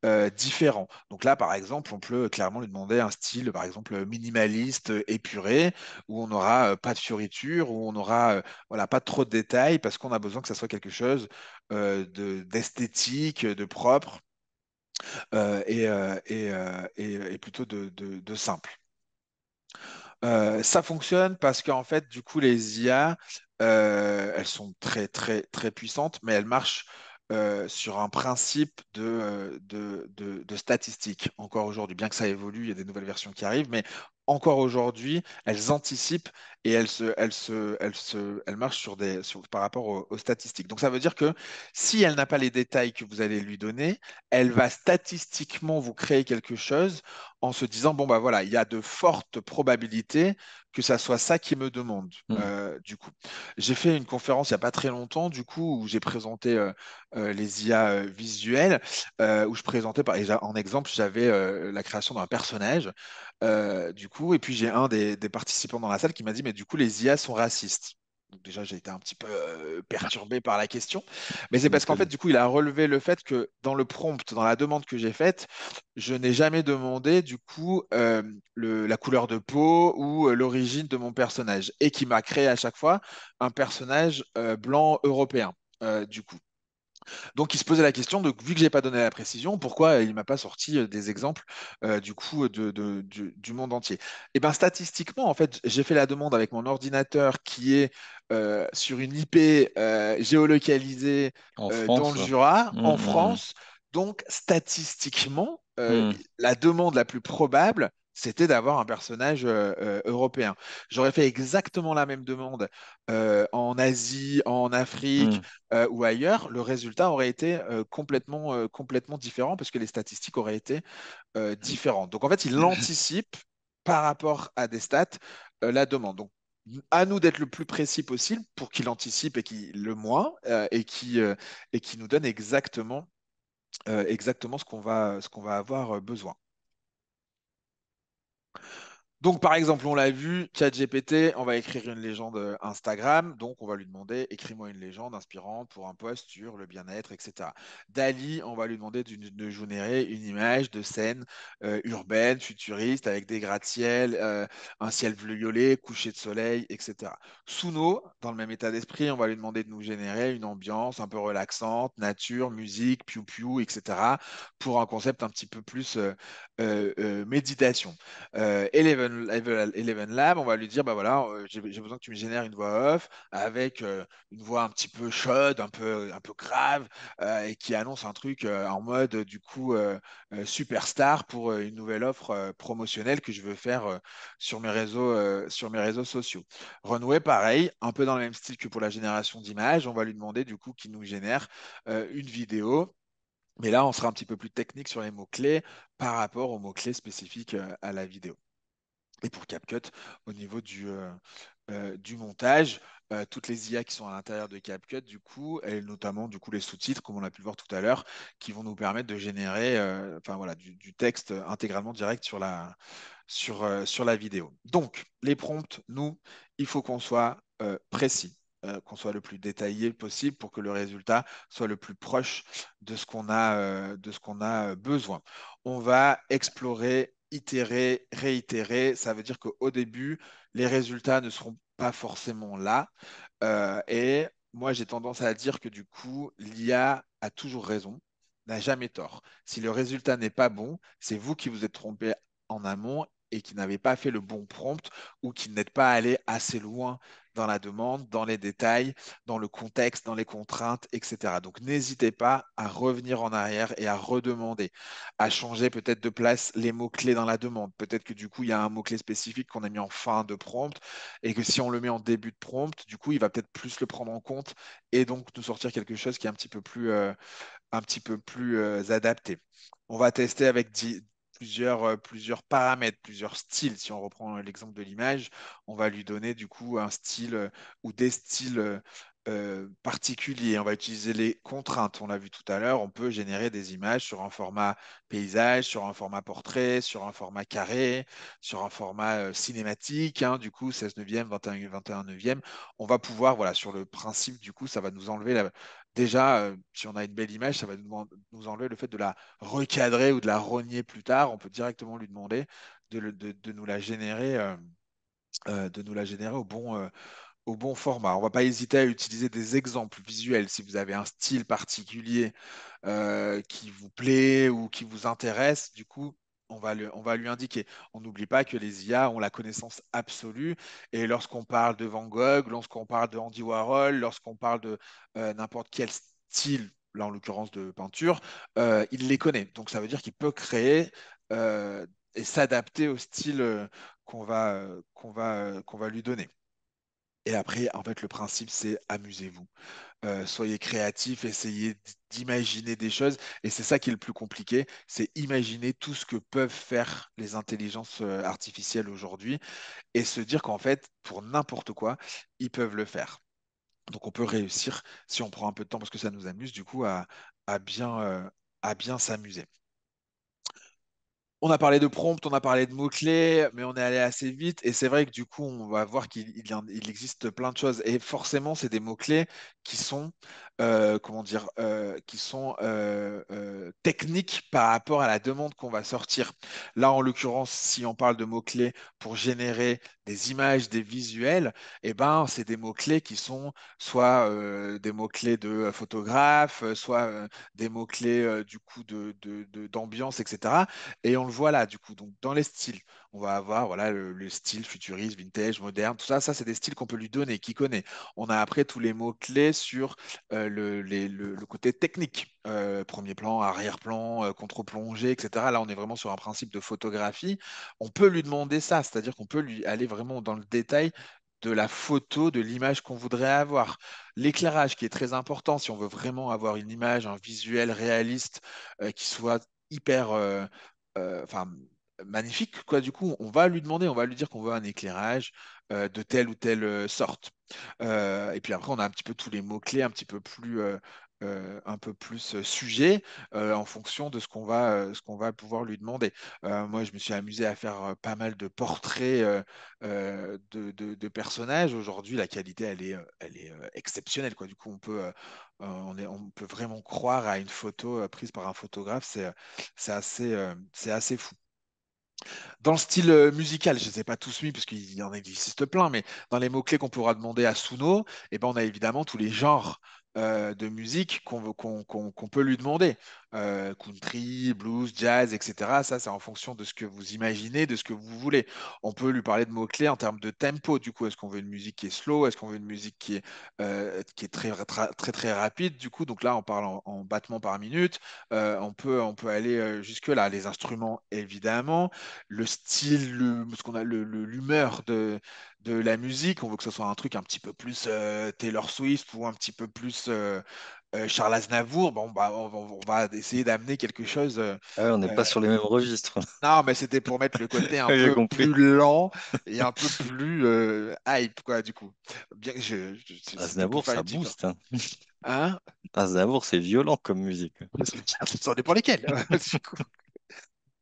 Speaker 1: euh, différents. Donc là, par exemple, on peut clairement lui demander un style, par exemple, minimaliste, euh, épuré, où on n'aura euh, pas de fioritures, où on n'aura voilà, pas trop de détails, parce qu'on a besoin que ça soit quelque chose d'esthétique, de, propre, et, et, et, plutôt de, de, de simple. ça fonctionne parce qu'en fait, du coup, les IA, elles sont très, très, très puissantes, mais elles marchent euh, sur un principe euh, de, de, statistique encore aujourd'hui, bien que ça évolue, il y a des nouvelles versions qui arrivent, mais encore aujourd'hui, elles anticipent et elles, se, se, se, marchent sur des, par rapport aux, statistiques. Donc ça veut dire que si elle n'a pas les détails que vous allez lui donner, elle va statistiquement vous créer quelque chose en se disant bon bah voilà, il y a de fortes probabilités que ça soit ça qui me demande. Mm. Euh, du coup, j'ai fait une conférence il n'y a pas très longtemps, du coup, où j'ai présenté euh, euh, les IA visuelles, où je présentais, par, en exemple, j'avais la création d'un personnage, du coup, et puis j'ai un des, des, participants dans la salle qui m'a dit, mais du coup, les IA sont racistes. Donc déjà, j'ai été un petit peu euh, perturbé par la question. Mais c'est mmh, parce qu'en fait, du coup, il a relevé le fait que dans le prompt, dans la demande que j'ai faite, je n'ai jamais demandé, du coup, euh, la couleur de peau ou euh, l'origine de mon personnage. Et qui m'a créé à chaque fois un personnage blanc européen, du coup. Donc, il se posait la question de, vu que je n'ai pas donné la précision, pourquoi il ne m'a pas sorti des exemples du coup de, du, monde entier. Et eh bien statistiquement, en fait, j'ai fait la demande avec mon ordinateur qui est euh, sur une IP euh, géolocalisée euh, dans le Jura, mmh, en mmh, mmh. France. Donc, statistiquement, la demande la plus probable, c'était d'avoir un personnage européen. J'aurais fait exactement la même demande en Asie, en Afrique ou ailleurs. Le résultat aurait été complètement, complètement différent parce que les statistiques auraient été différentes. Donc en fait, il <laughs> anticipe par rapport à des stats la demande. Donc à nous d'être le plus précis possible pour qu'il anticipe et qu'il le moins euh, et qui euh, et qui nous donne exactement euh, exactement ce qu'on va ce qu'on va avoir besoin. Donc, par exemple, on l'a vu, ChatGPT, on va écrire une légende euh, Instagram. Donc, on va lui demander, écris-moi une légende inspirante pour un post sur le bien-être, etc. Dali, on va lui demander de, générer une image de scène euh, urbaine, futuriste, avec des gratte-ciels, euh, un ciel bleu violet, coucher de soleil, etc. Suno, dans le même état d'esprit, on va lui demander de nous générer une ambiance un peu relaxante, nature, musique, piou-piou, etc. pour un concept un petit peu plus méditation. Eleven, Eleven, Lab, on va lui dire bah voilà, euh, j'ai besoin que tu me génères une voix off avec euh, une voix un petit peu chaude, un peu, un peu grave, euh, et qui annonce un truc en mode du coup superstar pour une nouvelle offre promotionnelle que je veux faire sur, mes réseaux, sur mes réseaux sociaux. Runway, pareil, un peu dans le même style que pour la génération d'images, on va lui demander du coup qu'il nous génère une vidéo mais là, on sera un petit peu plus technique sur les mots-clés par rapport aux mots-clés spécifiques à la vidéo. Et pour CapCut, au niveau du, euh, euh, du montage, euh, toutes les IA qui sont à l'intérieur de CapCut, du coup, et notamment du coup les sous-titres, comme on a pu le voir tout à l'heure, qui vont nous permettre de générer voilà, du, texte intégralement direct sur la, sur, sur la vidéo. Donc, les prompts, nous, il faut qu'on soit précis qu'on soit le plus détaillé possible pour que le résultat soit le plus proche de ce qu'on a, de ce qu'on a besoin. On va explorer itérer, réitérer. Ça veut dire qu'au début, les résultats ne seront pas forcément là. Euh, et moi, j'ai tendance à dire que du coup, l'IA a toujours raison, n'a jamais tort. Si le résultat n'est pas bon, c'est vous qui vous êtes trompé en amont et qui n'avait pas fait le bon prompt ou qui n'est pas allé assez loin dans la demande, dans les détails, dans le contexte, dans les contraintes, etc. Donc n'hésitez pas à revenir en arrière et à redemander, à changer peut-être de place les mots-clés dans la demande. Peut-être que du coup, il y a un mot-clé spécifique qu'on a mis en fin de prompt et que si on le met en début de prompt, du coup, il va peut-être plus le prendre en compte et donc nous sortir quelque chose qui est un petit peu plus, euh, un petit peu plus euh, adapté. On va tester avec 10 plusieurs, euh, plusieurs paramètres, plusieurs styles. Si on reprend l'exemple de l'image, on va lui donner du coup un style euh, ou des styles euh, particuliers. On va utiliser les contraintes. On l'a vu tout à l'heure, on peut générer des images sur un format paysage, sur un format portrait, sur un format carré, sur un format cinématique, hein. du coup 16 neuvième, 21, 21 neuvième. On va pouvoir, voilà, sur le principe, du coup, ça va nous enlever la, déjà, euh, si on a une belle image, ça va nous, enlever le fait de la recadrer ou de la rogner plus tard. On peut directement lui demander de, nous la générer, euh, euh, de nous la générer au bon format. On ne va pas hésiter à utiliser des exemples visuels si vous avez un style particulier qui vous plaît ou qui vous intéresse. Du coup, on va, lui indiquer. On n'oublie pas que les IA ont la connaissance absolue. Et lorsqu'on parle de Van Gogh, lorsqu'on parle de Andy Warhol, lorsqu'on parle de euh, n'importe quel style, là en l'occurrence de peinture, euh, il les connaît. Donc ça veut dire qu'il peut créer euh, et s'adapter au style qu'on va, lui donner. Et après, en fait, le principe, c'est amusez-vous. soyez créatif, essayez d'imaginer des choses. Et c'est ça qui est le plus compliqué, c'est imaginer tout ce que peuvent faire les intelligences euh, artificielles aujourd'hui et se dire qu'en fait, pour n'importe quoi, ils peuvent le faire. Donc on peut réussir si on prend un peu de temps parce que ça nous amuse du coup à, bien, euh, à bien s'amuser. On a parlé de prompt, on a parlé de mots-clés, mais on est allé assez vite. Et c'est vrai que du coup, on va voir qu'il il existe plein de choses. Et forcément, c'est des mots-clés qui sont euh, comment dire, euh, qui sont euh, techniques par rapport à la demande qu'on va sortir. Là, en l'occurrence, si on parle de mots-clés pour générer des images, des visuels, eh ben, c'est des mots-clés qui sont soit des mots-clés de photographe, soit des mots-clés du coup d'ambiance, de, etc. Et on le voit là, du coup, donc dans les styles, on va avoir voilà, le, style futuriste, vintage, moderne, tout ça, ça c'est des styles qu'on peut lui donner, qu'il connaît. On a après tous les mots-clés sur euh, le, le, côté technique, euh, premier plan, arrière-plan, euh, contre-plongée, etc. Là, on est vraiment sur un principe de photographie. On peut lui demander ça, c'est-à-dire qu'on peut lui aller vraiment dans le détail de la photo, de l'image qu'on voudrait avoir. L'éclairage qui est très important si on veut vraiment avoir une image, un visuel réaliste qui soit hyper, magnifique, quoi. Du coup, on va lui demander, on va lui dire qu'on veut un éclairage euh, de telle ou telle euh, sorte. Euh, et puis après, on a un petit peu tous les mots-clés un petit peu plus. un peu plus sujet en fonction de ce qu'on va, ce qu'on va pouvoir lui demander. moi, je me suis amusé à faire pas mal de portraits de, de, personnages. Aujourd'hui, la qualité, elle est, elle est exceptionnelle. Quoi. Du coup, on peut, on, on, peut vraiment croire à une photo prise par un photographe. C'est, assez, c'est assez fou. Dans le style euh, musical, je ne les ai pas tous mis parce qu'il en existe plein, mais dans les mots-clés qu'on pourra demander à Suno, eh ben, on a évidemment tous les genres euh, de musique qu'on peut lui demander. Euh, country, blues, jazz, etc. Ça, c'est en fonction de ce que vous imaginez, de ce que vous voulez. On peut lui parler de mots-clés en termes de tempo. Du coup, est-ce qu'on veut une musique qui est slow Est-ce qu'on veut une musique qui est, euh, qui est très, très, très, rapide Du coup, donc là, on parle en, battements par minute. on, peut, on peut aller jusque-là. Les instruments, évidemment. Le style, l'humeur a, le, de, de la musique, on veut que ce soit un truc un petit peu plus euh, Taylor Swift ou un petit peu plus euh, euh, Charles Aznavour, bon, bah, on, va essayer d'amener quelque chose.
Speaker 2: on n'est pas sur les mêmes registres. <laughs>
Speaker 1: Non, mais c'était pour mettre le côté <laughs> un peu plus lent et un peu plus hype, quoi, du coup. Bien que je, Aznavour, ça booste. Hein. hein Aznavour, c'est violent comme musique. Ça dépend lesquels. Hein, <laughs> du coup.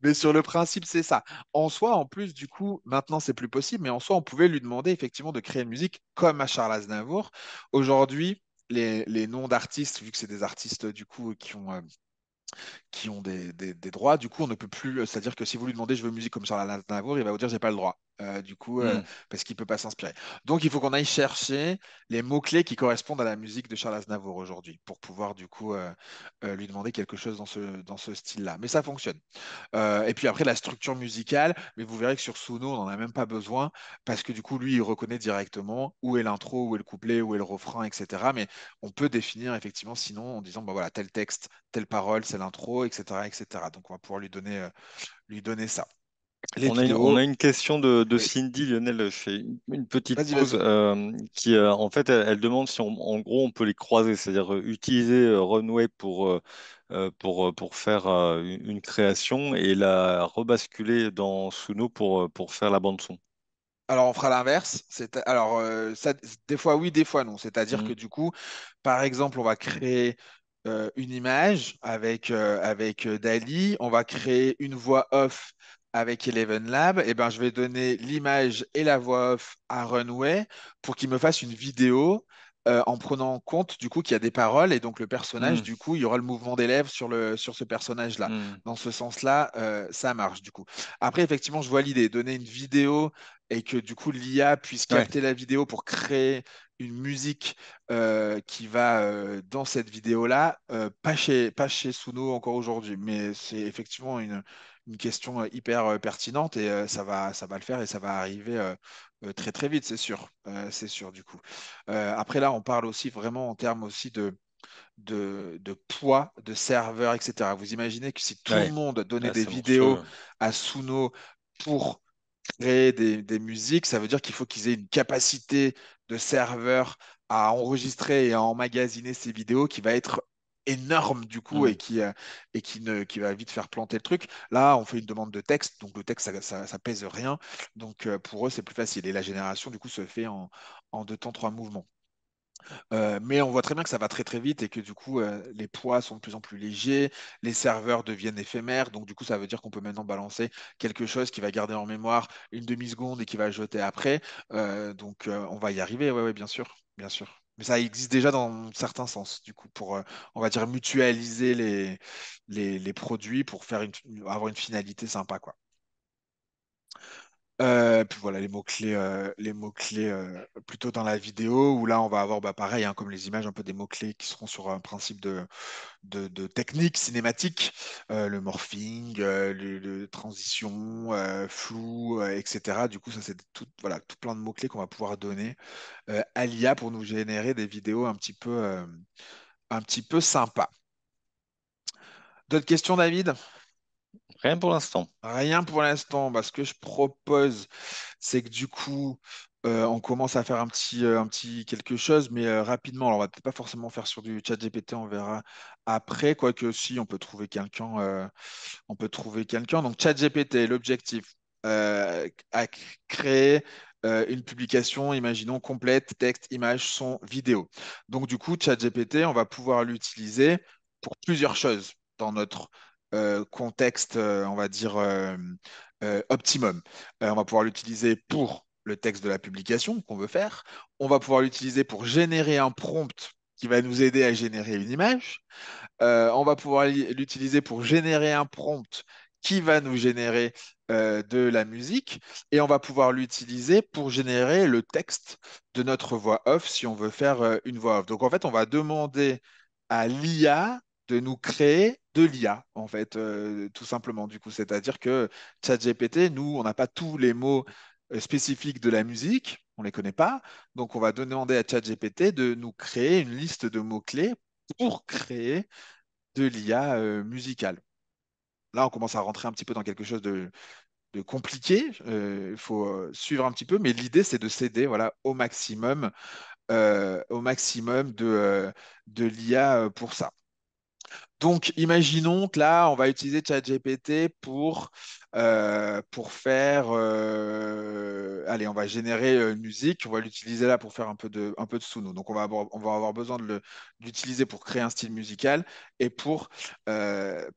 Speaker 1: Mais sur le principe, c'est ça. En soi, en plus, du coup, maintenant, c'est plus possible, mais en soi, on pouvait lui demander effectivement de créer une musique comme à Charles Aznavour. Aujourd'hui, les, noms d'artistes, vu que c'est des artistes, du coup, qui ont. Euh, qui ont des, droits. Du coup, on ne peut plus. Euh, c'est-à-dire que si vous lui demandez, je veux musique comme Charles Aznavour il va vous dire, j'ai pas le droit. Euh, du coup, euh, mm. parce qu'il peut pas s'inspirer. Donc, il faut qu'on aille chercher les mots-clés qui correspondent à la musique de Charles Aznavour aujourd'hui pour pouvoir, du coup, lui demander quelque chose dans ce, dans ce style-là. Mais ça fonctionne. et puis après, la structure musicale, mais vous verrez que sur Suno, on n'en a même pas besoin parce que, du coup, lui, il reconnaît directement où est l'intro, où est le couplet, où est le refrain, etc. Mais on peut définir, effectivement, sinon, en disant, bah voilà, tel texte, telle parole, c'est l'intro etc., Donc, on va pouvoir lui donner, euh, lui donner ça. on, a une,
Speaker 2: question de, Cindy, Lionel, je fais une petite pause, euh, qui euh, en fait, elle, demande si en gros on peut les croiser, c'est-à-dire utiliser Runway pour, pour, pour faire une création et la rebasculer dans Suno pour, pour faire la bande-son.
Speaker 1: Alors, on fera l'inverse. Alors, des fois oui, des fois non. C'est-à-dire mmh. que du coup, par exemple, on va créer euh, une image avec, euh, avec euh, Dali, on va créer une voix off avec Eleven Lab, et eh ben, je vais donner l'image et la voix off à Runway pour qu'il me fasse une vidéo en prenant en compte du coup qu'il y a des paroles et donc le personnage hmm. du coup il y aura le mouvement des lèvres sur le sur ce personnage là hmm. dans ce sens là ça marche du coup après effectivement je vois l'idée donner une vidéo et que du coup l'IA puisse capter la vidéo pour créer une musique euh, qui va euh, dans cette vidéo-là, euh, pas, chez, pas chez Suno encore aujourd'hui, mais c'est effectivement une, question hyper pertinente et ça, va, ça va le faire et ça va arriver très très vite, c'est sûr. c'est sûr du coup. après là, on parle aussi vraiment en termes aussi de, de, poids de serveurs, etc. Vous imaginez que si tout le monde donnait ah, des vidéos hein. à Suno pour créer des, des musiques, ça veut dire qu'il faut qu'ils aient une capacité de serveurs à enregistrer et à emmagasiner ces vidéos qui va être énorme du coup mm. et qui euh, et qui ne va vite faire planter le truc là on fait une demande de texte donc le texte ça, pèse rien donc euh, pour eux c'est plus facile et la génération du coup se fait en, en deux temps trois mouvements euh, mais on voit très bien que ça va très très vite et que du coup euh, les poids sont de plus en plus légers, les serveurs deviennent éphémères, donc du coup ça veut dire qu'on peut maintenant balancer quelque chose qui va garder en mémoire une demi-seconde et qui va jeter après. Euh, donc on va y arriver, oui, ouais, bien sûr, bien sûr. Mais ça existe déjà dans certains sens, du coup, pour, on va dire, mutualiser les, les, produits pour faire avoir une finalité sympa, quoi. Euh, puis voilà, les mots-clés, euh, les mots-clés euh, plutôt dans la vidéo, où là, on va avoir bah, pareil, hein, comme les images, un peu des mots-clés qui seront sur un principe de, technique cinématique, le morphing, le, transitions transition, flou, etc. Du coup, ça, c'est tout, voilà, tout plein de mots-clés qu'on va pouvoir donner à l'IA pour nous générer des vidéos un petit peu, un petit peu sympas. D'autres questions, David Rien pour l'instant. Rien pour l'instant. Bah, ce que je propose, c'est que du coup, euh, on commence à faire un petit, euh, un petit quelque chose, mais euh, rapidement. Alors, on va peut-être pas forcément faire sur du chat GPT, on verra après. Quoique, si, on peut trouver quelqu'un. on peut trouver quelqu'un. Donc, chat GPT, l'objectif à créer une publication, imaginons, complète, texte, image, son, vidéo. Donc, du coup, ChatGPT, on va pouvoir l'utiliser pour plusieurs choses dans notre euh, contexte, euh, on va dire, euh, optimum. on va pouvoir l'utiliser pour le texte de la publication qu'on veut faire. On va pouvoir l'utiliser pour générer un prompt qui va nous aider à générer une image. on va pouvoir l'utiliser pour générer un prompt qui va nous générer de la musique. Et on va pouvoir l'utiliser pour générer le texte de notre voix off si on veut faire une voix off. Donc en fait, on va demander à l'IA de nous créer de l'IA, en fait, euh, tout simplement, du coup. C'est-à-dire que ChatGPT, nous, on n'a pas tous les mots euh, spécifiques de la musique, on ne les connaît pas. Donc, on va demander à ChatGPT de nous créer une liste de mots-clés pour créer de l'IA euh, musicale. Là, on commence à rentrer un petit peu dans quelque chose de, compliqué. Il faut suivre un petit peu, mais l'idée, c'est de céder voilà, au maximum, au maximum de, de l'IA pour ça. Donc, imaginons que là, on va utiliser ChatGPT pour, euh, pour faire. Euh, allez, on va générer euh, une musique, on va l'utiliser là pour faire un peu de, un peu de Donc, on va avoir, on va avoir besoin de l'utiliser pour créer un style musical et pour,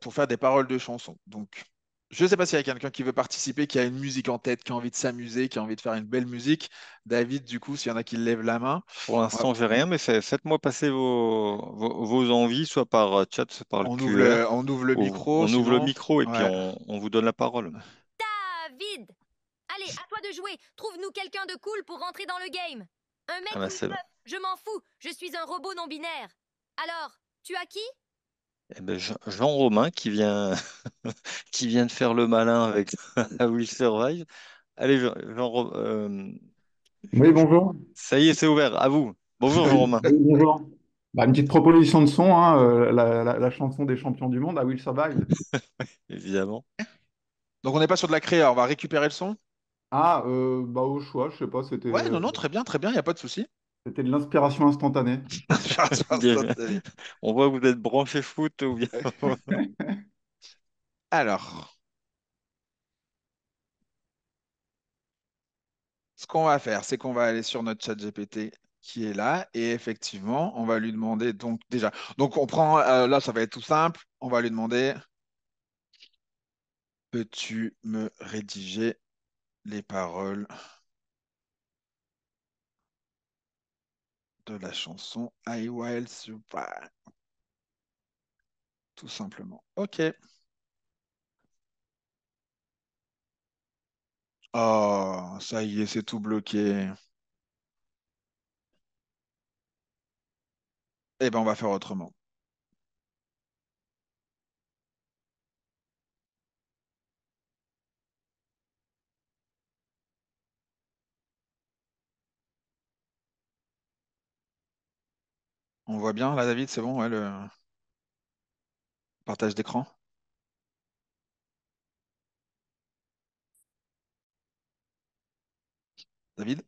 Speaker 1: pour faire des paroles de chansons. Donc, je ne sais pas s'il y a quelqu'un qui veut participer, qui a une musique en tête, qui a envie de s'amuser, qui a envie de faire une belle musique. David, du coup, s'il y en a qui lève la main.
Speaker 2: Pour l'instant, j'ai rien, mais faites-moi passer vos, vos, envies, soit par euh, chat, soit par le on Ouvre on ouvre le micro. On ouvre le micro et puis on, vous donne la parole.
Speaker 3: David Allez, à toi de jouer. Trouve-nous quelqu'un de cool pour rentrer dans le game. Un ah mec bah, je m'en fous. Je suis un robot non binaire. Alors, tu as qui
Speaker 2: eh ben, Jean, Romain qui vient, <laughs> qui vient de faire le malin avec <laughs> Will Survive. Allez, Jean, romain euh,
Speaker 5: Oui, bonjour.
Speaker 2: Ça y est, c'est ouvert, à vous. Bonjour, Jean Romain. bonjour.
Speaker 5: Bah, une petite proposition de son, hein, euh, la, chanson des champions du monde, à Will Survive. <laughs>
Speaker 1: Évidemment. Donc, on n'est pas sur de la créa, on va récupérer le son. Ah, euh, bah, au choix,
Speaker 5: je sais pas, c'était. Ouais, non, non, très bien, très bien, il n'y a pas de souci. C'était de l'inspiration <laughs> instantanée.
Speaker 2: On voit que vous êtes branché foot ou bien. <laughs>
Speaker 1: Alors, ce qu'on va faire, c'est qu'on va aller sur notre chat GPT qui est là et effectivement, on va lui demander donc déjà. Donc on prend euh, là, ça va être tout simple. On va lui demander peux-tu me rédiger les paroles de la chanson I Will Survive. Tout simplement. Ok. Oh, ça y est, c'est tout bloqué. Eh ben, on va faire autrement. On voit bien là, David, c'est bon, le partage d'écran.
Speaker 2: David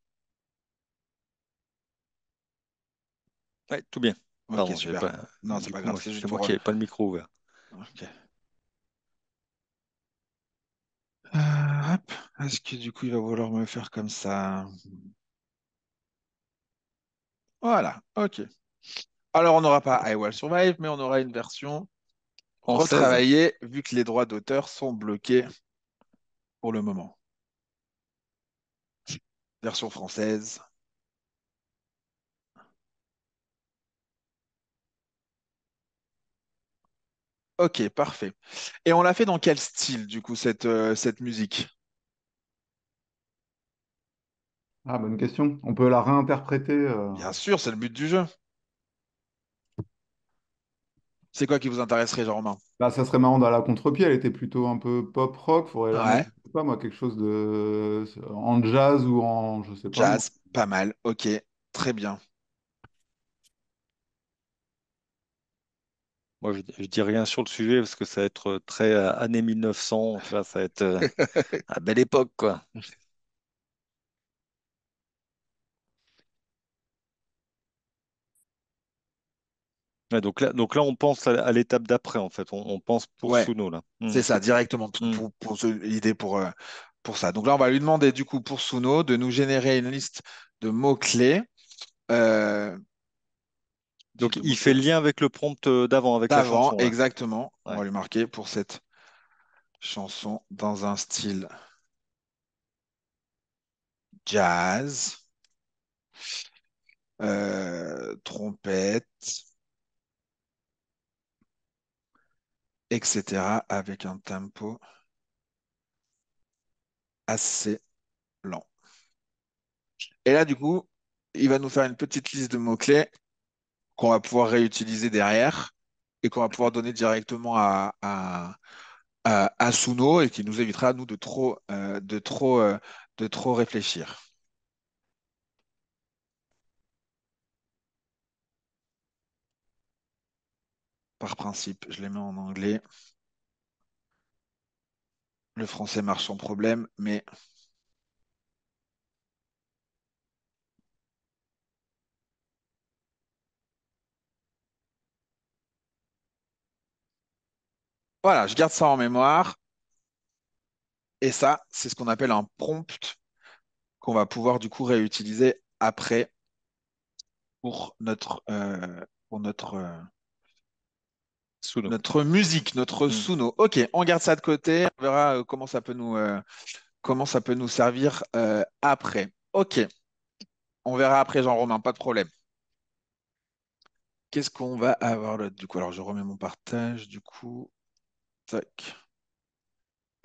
Speaker 2: Oui, tout bien. Pardon, super. Pas... Non, c'est pas grave. C'est moi qui n'ai pas le micro ouvert. Ok.
Speaker 1: Euh, est-ce que du coup, il va vouloir me faire comme ça Voilà, ok. Alors, on n'aura pas I Will Survive, mais on aura une version
Speaker 3: retravaillée,
Speaker 1: vu que les droits d'auteur sont bloqués pour le moment. Version française. Ok, parfait. Et on l'a fait dans quel style, du coup, cette, euh, cette musique
Speaker 5: Ah, bonne question. On peut la réinterpréter. Euh, Bien sûr, c'est le but du jeu. C'est quoi qui vous intéresserait, Jean-Romain bah, Ça serait marrant d'aller à contre-pied. Elle était plutôt un peu pop-rock. Faudrait je pas, moi, quelque chose de... en jazz ou en...
Speaker 1: Je sais pas. Jazz, pas mal. Ok, très bien.
Speaker 2: Moi, je, dis rien sur le sujet parce que ça va être euh, très euh, année 1900. ça va être euh, <laughs> à belle époque, quoi.
Speaker 1: donc, là, donc là, on pense à, l'étape d'après, en fait. On, pense pour Suno, là. Hmm. C'est ça, directement, pour, hmm. l'idée pour, euh, pour ça. Donc là, on va lui demander, du coup, pour Suno, de nous générer une liste de mots-clés. Euh, donc, il fait le lien avec le prompt euh, d'avant, avec exactement. On va lui marquer pour cette chanson dans un style jazz, trompette, etc. avec un tempo assez lent. Et là, du coup, il va nous faire une petite liste de mots-clés qu'on va pouvoir réutiliser derrière et qu'on va pouvoir donner directement à, à, Suno et qui nous évitera, nous, de trop, euh, de trop, euh, de trop réfléchir. par principe, je les mets en anglais. Le français marche sans problème, mais Voilà, je garde ça en mémoire. Et ça, c'est ce qu'on appelle un prompt qu'on va pouvoir du coup réutiliser après pour notre, euh, pour notre euh, notre musique, notre mm. Suno. Ok, on garde ça de côté. On verra euh, comment ça peut nous, euh, comment ça peut nous servir euh, après. Ok, on verra après Jean-Romain, pas de problème. Qu'est-ce qu'on va avoir là du coup Alors je remets mon partage du coup. Tac.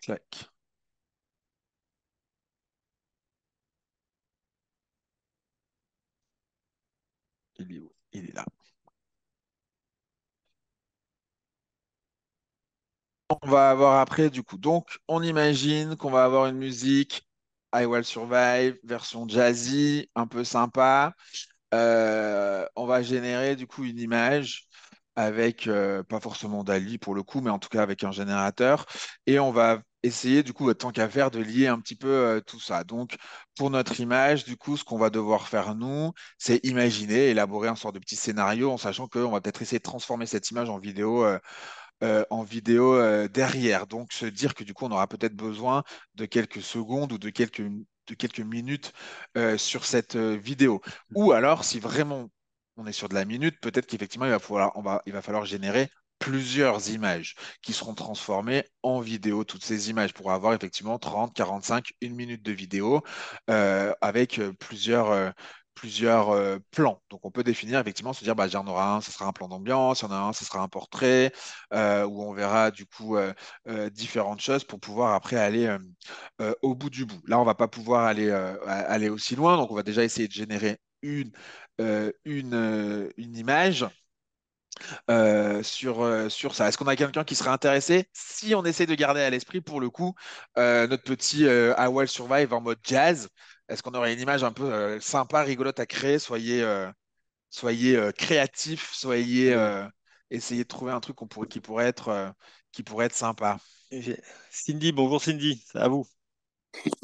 Speaker 1: Clac. Il est où Il est là. On va avoir après, du coup. Donc, on imagine qu'on va avoir une musique I Will Survive, version jazzy, un peu sympa. Euh, on va générer, du coup, une image avec, euh, pas forcément d'Ali pour le coup, mais en tout cas avec un générateur. Et on va essayer, du coup, tant qu'à faire, de lier un petit peu euh, tout ça. Donc, pour notre image, du coup, ce qu'on va devoir faire, nous, c'est imaginer, élaborer un sort de petit scénario en sachant qu'on va peut-être essayer de transformer cette image en vidéo euh, en vidéo euh, derrière. Donc se dire que du coup on aura peut-être besoin de quelques secondes ou de quelques, de quelques minutes euh, sur cette vidéo. Mm. Ou alors si vraiment on est sur de la minute, peut-être qu'effectivement il va falloir, on va, il va falloir générer plusieurs images qui seront transformées en vidéo, toutes ces images, pour avoir effectivement 30, 45, une minute de vidéo avec plusieurs, plusieurs euh, plans. Donc on peut définir effectivement, se dire, bah, j'en aurai un, ce sera un plan d'ambiance, il y en a un, ce sera un portrait, euh, où on verra du coup euh, différentes choses pour pouvoir après aller au bout du bout. Là, on ne va pas pouvoir aller, aller aussi loin, donc on va déjà essayer de générer une, une, une image. sur, sur ça. Est-ce qu'on a quelqu'un qui serait intéressé Si on essaie de garder à l'esprit, pour le coup, notre petit How I Survive en mode jazz, est-ce qu'on aurait une image un peu euh, sympa, rigolote à créer Soyez, euh, soyez euh, créatifs, soyez, essayez de trouver un truc pourrait qui, pourrait être, qui pourrait être sympa. Cindy, bonjour Cindy, c'est à vous.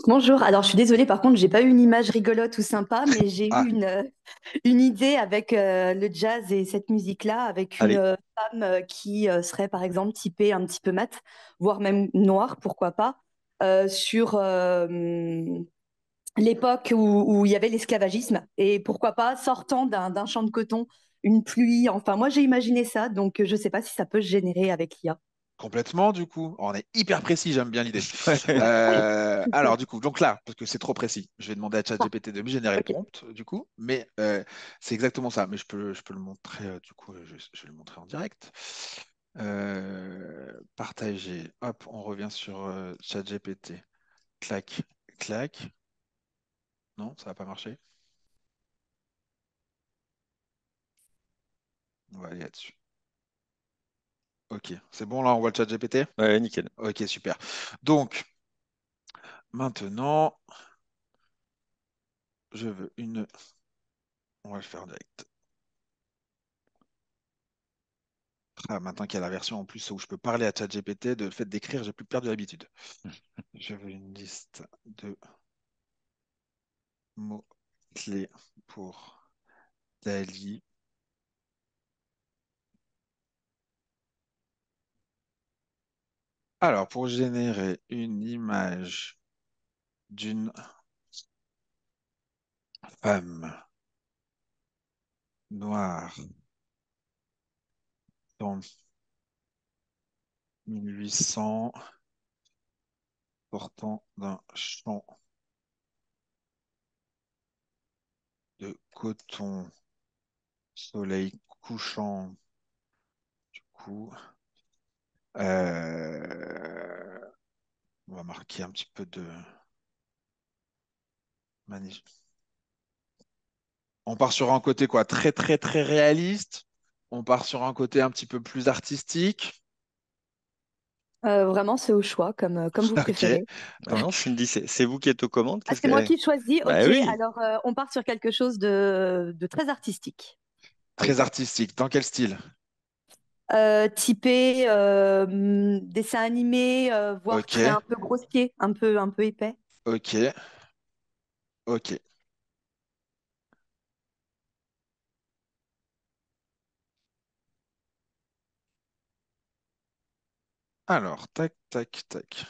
Speaker 6: Bonjour, alors je suis désolée par contre, j'ai pas eu une image rigolote ou sympa, mais <laughs> j'ai eu ah. une, une, idée avec le jazz et cette musique-là, avec une femme qui serait par exemple typée un petit peu mat, voire même noire, pourquoi pas, sur l'époque où, il y avait l'esclavagisme et pourquoi pas sortant d'un champ de coton, une pluie. Enfin, moi j'ai imaginé ça, donc euh, je ne sais pas si ça peut se générer avec l'IA.
Speaker 1: Complètement, du coup. Oh, on est hyper précis, j'aime bien l'idée. <laughs> Euh, alors, du coup, donc là, parce que c'est trop précis, je vais demander à ChatGPT de me générer le prompt, du coup, mais euh, c'est exactement ça. Mais je peux, je peux le montrer, du coup, je, je, vais le montrer en direct. partager. Hop, on revient sur ChatGPT. Clac, clac. Non, ça n'a pas marché. On va aller là-dessus. Ok, c'est bon, là, on voit le chat GPT Ouais, nickel. Ok, super. Donc, maintenant, je veux une... On va le faire direct. Ah, maintenant qu'il y a la version en plus où je peux parler à ChatGPT, de le fait d'écrire, j'ai plus perdu l'habitude. <laughs> je veux une liste de mot clé pour Dali. Alors, pour générer une image d'une femme noire dans 1800 portant d'un champ de coton, soleil couchant. Du coup, euh, on va marquer un petit peu de On part sur un côté quoi, très très très réaliste. On part sur un côté un petit peu plus artistique.
Speaker 6: Euh, vraiment, c'est au choix, comme, euh, comme vous préférez.
Speaker 1: c'est vous qui êtes aux commandes. Ah, c'est moi qui
Speaker 6: choisis. Bah alors euh, on part sur quelque chose de, très artistique.
Speaker 1: Très artistique. Dans quel style
Speaker 6: Typé, dessin animé, voire un peu grossier, un peu, un peu épais.
Speaker 1: Ok. Ok. Alors, tac, tac, tac.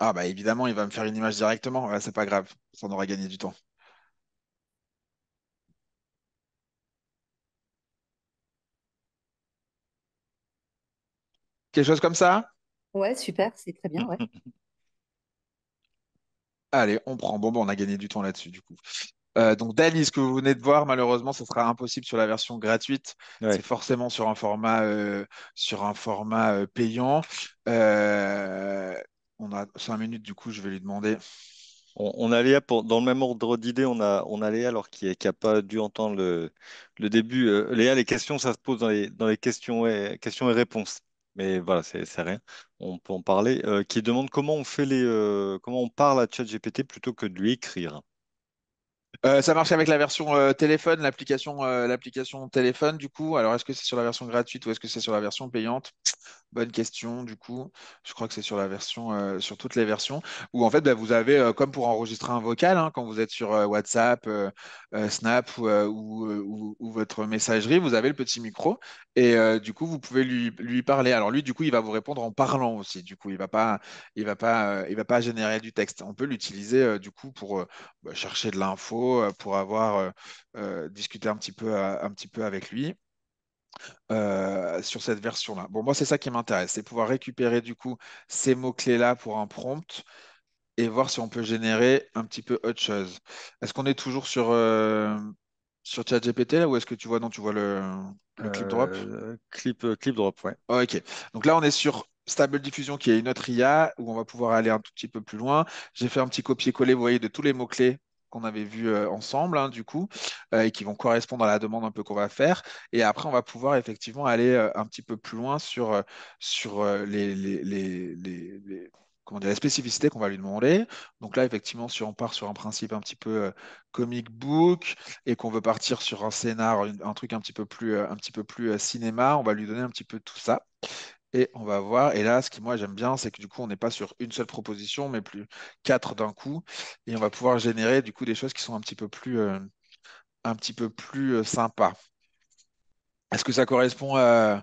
Speaker 1: Ah bah évidemment, il va me faire une image directement. Ouais, c'est pas grave, ça en aura gagné du temps. Quelque chose comme ça?
Speaker 6: Ouais, super, c'est très bien, ouais. <laughs>
Speaker 1: Allez, on prend. Bon, bon, on a gagné du temps là-dessus, du coup. Euh, donc Dali, ce que vous venez de voir, malheureusement, ce sera impossible sur la version gratuite. C'est forcément sur un format, euh, sur un format euh, payant. on a cinq minutes, du coup, je vais lui demander.
Speaker 2: On, a Léa dans le même ordre d'idée, on a, on Léa alors qui n'a pas dû entendre le, début. Léa, les questions, ça se pose dans les, questions, et, questions et réponses. Mais voilà, c'est rien. On peut en parler. qui demande comment on fait les, comment on parle à ChatGPT plutôt que de lui écrire.
Speaker 1: Euh, ça marche avec la version euh, téléphone, l'application, euh, l'application téléphone du coup. Alors est-ce que c'est sur la version gratuite ou est-ce que c'est sur la version payante Bonne question, du coup. Je crois que c'est sur la version, euh, sur toutes les versions, où en fait, bah, vous avez, euh, comme pour enregistrer un vocal, hein, quand vous êtes sur euh, WhatsApp, Snap ou, votre messagerie, vous avez le petit micro et du coup, vous pouvez lui, parler. Alors lui, du coup, il va vous répondre en parlant aussi. Du coup, il va pas, il va pas, va pas générer du texte. On peut l'utiliser du coup pour bah, chercher de l'info, pour avoir discuté un petit peu, un petit peu avec lui. Euh, sur cette version-là. Bon, moi, c'est ça qui m'intéresse, c'est pouvoir récupérer du coup ces mots-clés-là pour un prompt et voir si on peut générer un petit peu autre chose. Est-ce qu'on est toujours sur, euh, sur ChatGPT là ou est-ce que tu vois, non, tu vois le, le clip drop euh, clip, clip drop, ouais. Oh, ok. Donc là, on est sur Stable Diffusion qui est une autre IA où on va pouvoir aller un tout petit peu plus loin. J'ai fait un petit copier-coller, vous voyez, de tous les mots-clés qu'on avait vu euh, ensemble, hein, du coup, euh, et qui vont correspondre à la demande un peu qu'on va faire. Et après, on va pouvoir effectivement aller euh, un petit peu plus loin sur, sur les, les, les, comment dire, la spécificité qu'on va lui demander. Donc là, effectivement, si on part sur un principe un petit peu comic book et qu'on veut partir sur un scénar, un, truc un petit peu plus, un petit peu plus cinéma, on va lui donner un petit peu tout ça. Et on va voir. Et là, ce que moi j'aime bien, c'est que du coup, on n'est pas sur une seule proposition, mais plus quatre d'un coup. Et on va pouvoir générer du coup des choses qui sont un petit peu plus, euh, un petit peu plus euh, sympas. Est-ce que ça correspond à,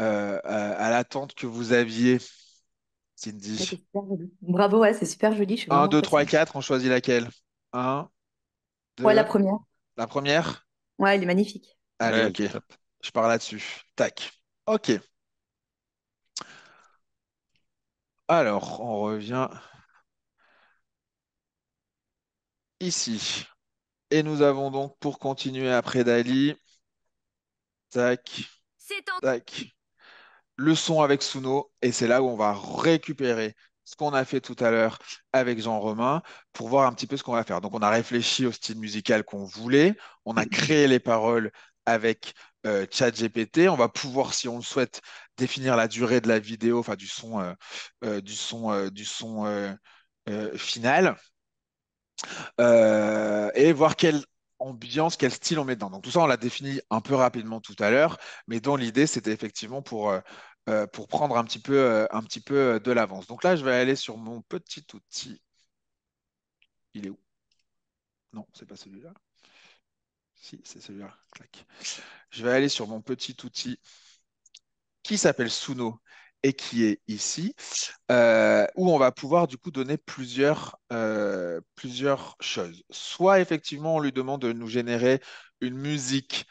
Speaker 1: euh, l'attente que vous aviez, Cindy
Speaker 6: Bravo, c'est super joli. Un, deux,
Speaker 1: trois, quatre. on choisit laquelle 1. Ouais, la première. La première
Speaker 6: Ouais, elle est magnifique.
Speaker 1: Allez, ok. Je pars là-dessus. Tac. Ok. Alors, on revient ici. Et nous avons donc pour continuer après Dali. Tac. Le son avec Suno. Et c'est là où on va récupérer ce qu'on a fait tout à l'heure avec Jean-Romain pour voir un petit peu ce qu'on va faire. Donc, on a réfléchi au style musical qu'on voulait. On a créé les paroles avec euh, ChatGPT. On va pouvoir, si on le souhaite, définir la durée de la vidéo, enfin du son, euh, euh, du son, euh, du son final, et voir quelle ambiance, quel style on met dedans. Donc tout ça, on l'a défini un peu rapidement tout à l'heure, mais dont l'idée, c'était effectivement pour, pour prendre un petit peu, un petit peu de l'avance. Donc là, je vais aller sur mon petit outil. Il est où Non, c'est pas celui-là. Si, c'est celui-là. Je vais aller sur mon petit outil qui s'appelle Suno et qui est ici, euh, où on va pouvoir du coup donner plusieurs, euh, plusieurs choses. Soit effectivement, on lui demande de nous générer une musique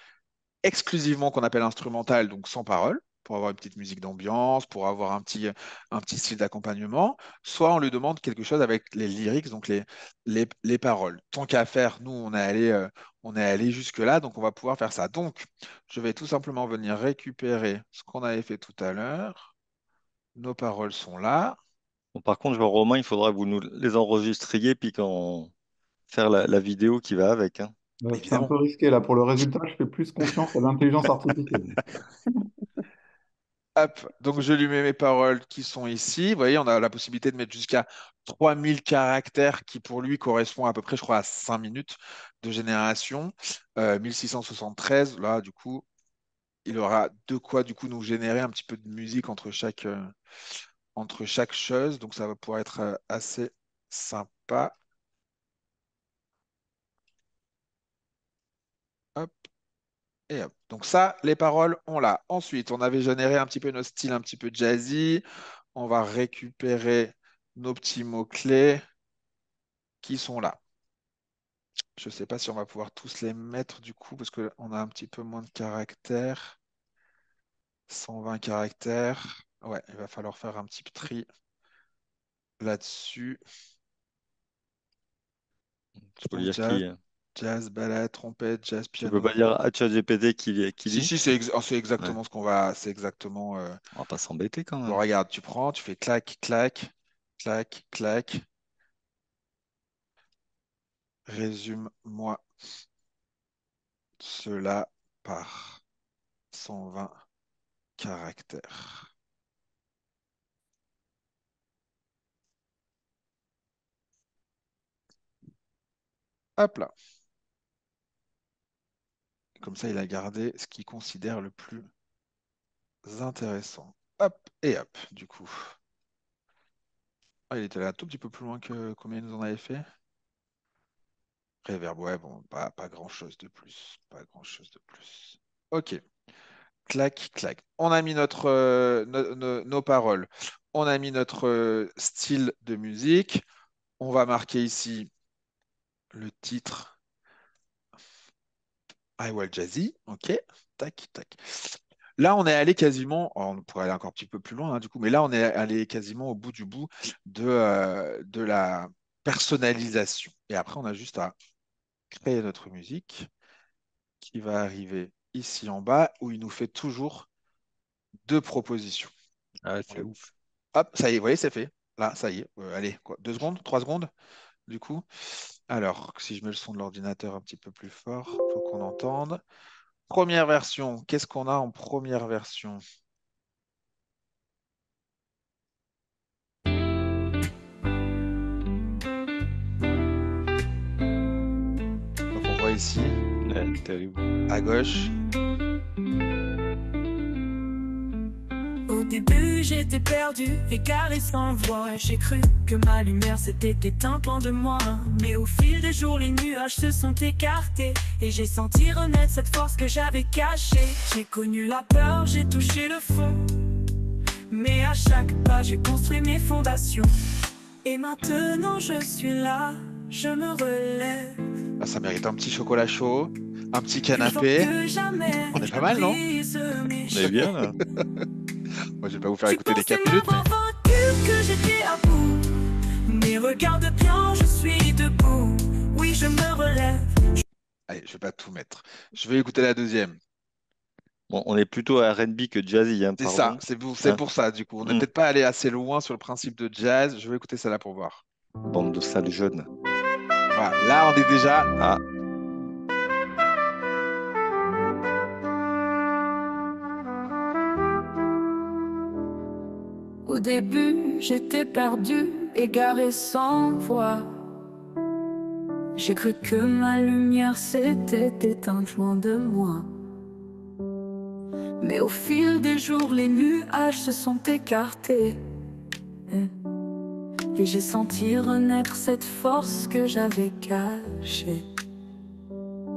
Speaker 1: exclusivement qu'on appelle instrumentale, donc sans parole pour avoir une petite musique d'ambiance, pour avoir un petit, un petit style d'accompagnement, soit on lui demande quelque chose avec les lyrics, donc les, les, paroles. Tant qu'à faire, nous, on est allé, euh, allé jusque-là, donc on va pouvoir faire ça. Donc, je vais tout simplement venir récupérer ce qu'on avait fait tout à l'heure. Nos paroles sont là.
Speaker 2: Bon, par contre, vois Romain, il faudra que vous nous les enregistriez, puis quand faire la, la, vidéo qui va avec. Hein.
Speaker 5: C'est un peu risqué là. Pour le résultat, je fais plus confiance à l'intelligence artificielle. <laughs>
Speaker 1: donc je lui mets mes paroles qui sont ici. Vous voyez, on a la possibilité de mettre jusqu'à 3000 caractères qui pour lui correspond à peu près, je crois, à 5 minutes de génération. 1673, euh, là, du coup, il aura de quoi, du coup, nous générer un petit peu de musique entre chaque, euh, entre chaque chose. Donc ça va pouvoir être euh, assez sympa. Donc ça, les paroles, on l'a. Ensuite, on avait généré un petit peu nos styles un petit peu jazzy. On va récupérer nos petits mots-clés qui sont là. Je ne sais pas si on va pouvoir tous les mettre du coup, parce qu'on a un petit peu moins de caractères. 120 caractères. Ouais, il va falloir faire un petit tri là-dessus jazz, balade, trompette, jazz, piano. Tu peux pas
Speaker 2: dire à ChatGPT
Speaker 1: qu'il qui Si, si, c'est oh, exactement ce qu'on va. C'est exactement. Euh, On va pas s'embêter quand même. regarde, tu prends, tu fais clac, clac, clac, clac. Résume-moi cela par 120 caractères. Hop là. Comme ça, il a gardé ce qu'il considère le plus intéressant. Hop et hop, du coup. Ah, il était là un tout petit peu plus loin que combien il nous en avait fait. Reverb, ouais, bon, pas, pas grand chose de plus. Pas grand chose de plus. Ok. Clac, clac. On a mis notre, euh, nos paroles. On a mis notre euh, style de musique. On va marquer ici le titre will Jazzy, ok, tac, tac. Là, on est allé quasiment, oh, on pourrait aller encore un petit peu plus loin, hein, du coup, mais là, on est allé quasiment au bout du bout de, euh, de la personnalisation. Et après, on a juste à créer notre musique qui va arriver ici en bas où il nous fait toujours deux propositions. Ah, c'est ouf. Hop, ça y est, vous voyez, c'est fait. Là, ça y est. Euh, allez, quoi, deux secondes, trois secondes du coup. Alors, si je mets le son de l'ordinateur un petit peu plus fort faut qu'on entende. Première version, qu'est-ce qu'on a en première version on voit ici, à gauche,
Speaker 4: début j'étais perdu, égaré sans voix J'ai cru que ma lumière s'était éteinte en de moi Mais au fil des jours les nuages se sont écartés Et j'ai senti renaître cette force que j'avais cachée J'ai connu la peur, j'ai touché le fond Mais à chaque pas j'ai construit mes fondations Et maintenant je suis là, je
Speaker 3: me relève
Speaker 1: ah, Ça mérite un petit chocolat chaud un petit canapé.
Speaker 3: On est pas mal, non On est bien, là.
Speaker 1: <laughs> <laughs> Moi, je vais pas vous faire écouter les 4 minutes.
Speaker 3: Mais... regarde bien, je suis debout. Oui, je me relève.
Speaker 1: Allez, je vais pas tout mettre. Je vais écouter la deuxième. Bon, on est plutôt à R&B que jazzy. Hein, c'est ça, c'est hein pour, ça, du coup. On n'est hmm. peut-être pas allé assez loin sur le principe de jazz. Je vais écouter celle là pour voir.
Speaker 2: Bande de salles jeunes.
Speaker 1: Voilà, là, on est déjà... à...
Speaker 3: Au début, j'étais perdu, égaré sans voix.
Speaker 7: J'ai cru que ma lumière s'était éteinte loin de moi. Mais au fil des jours, les nuages se sont écartés. Et j'ai senti renaître cette force que j'avais cachée.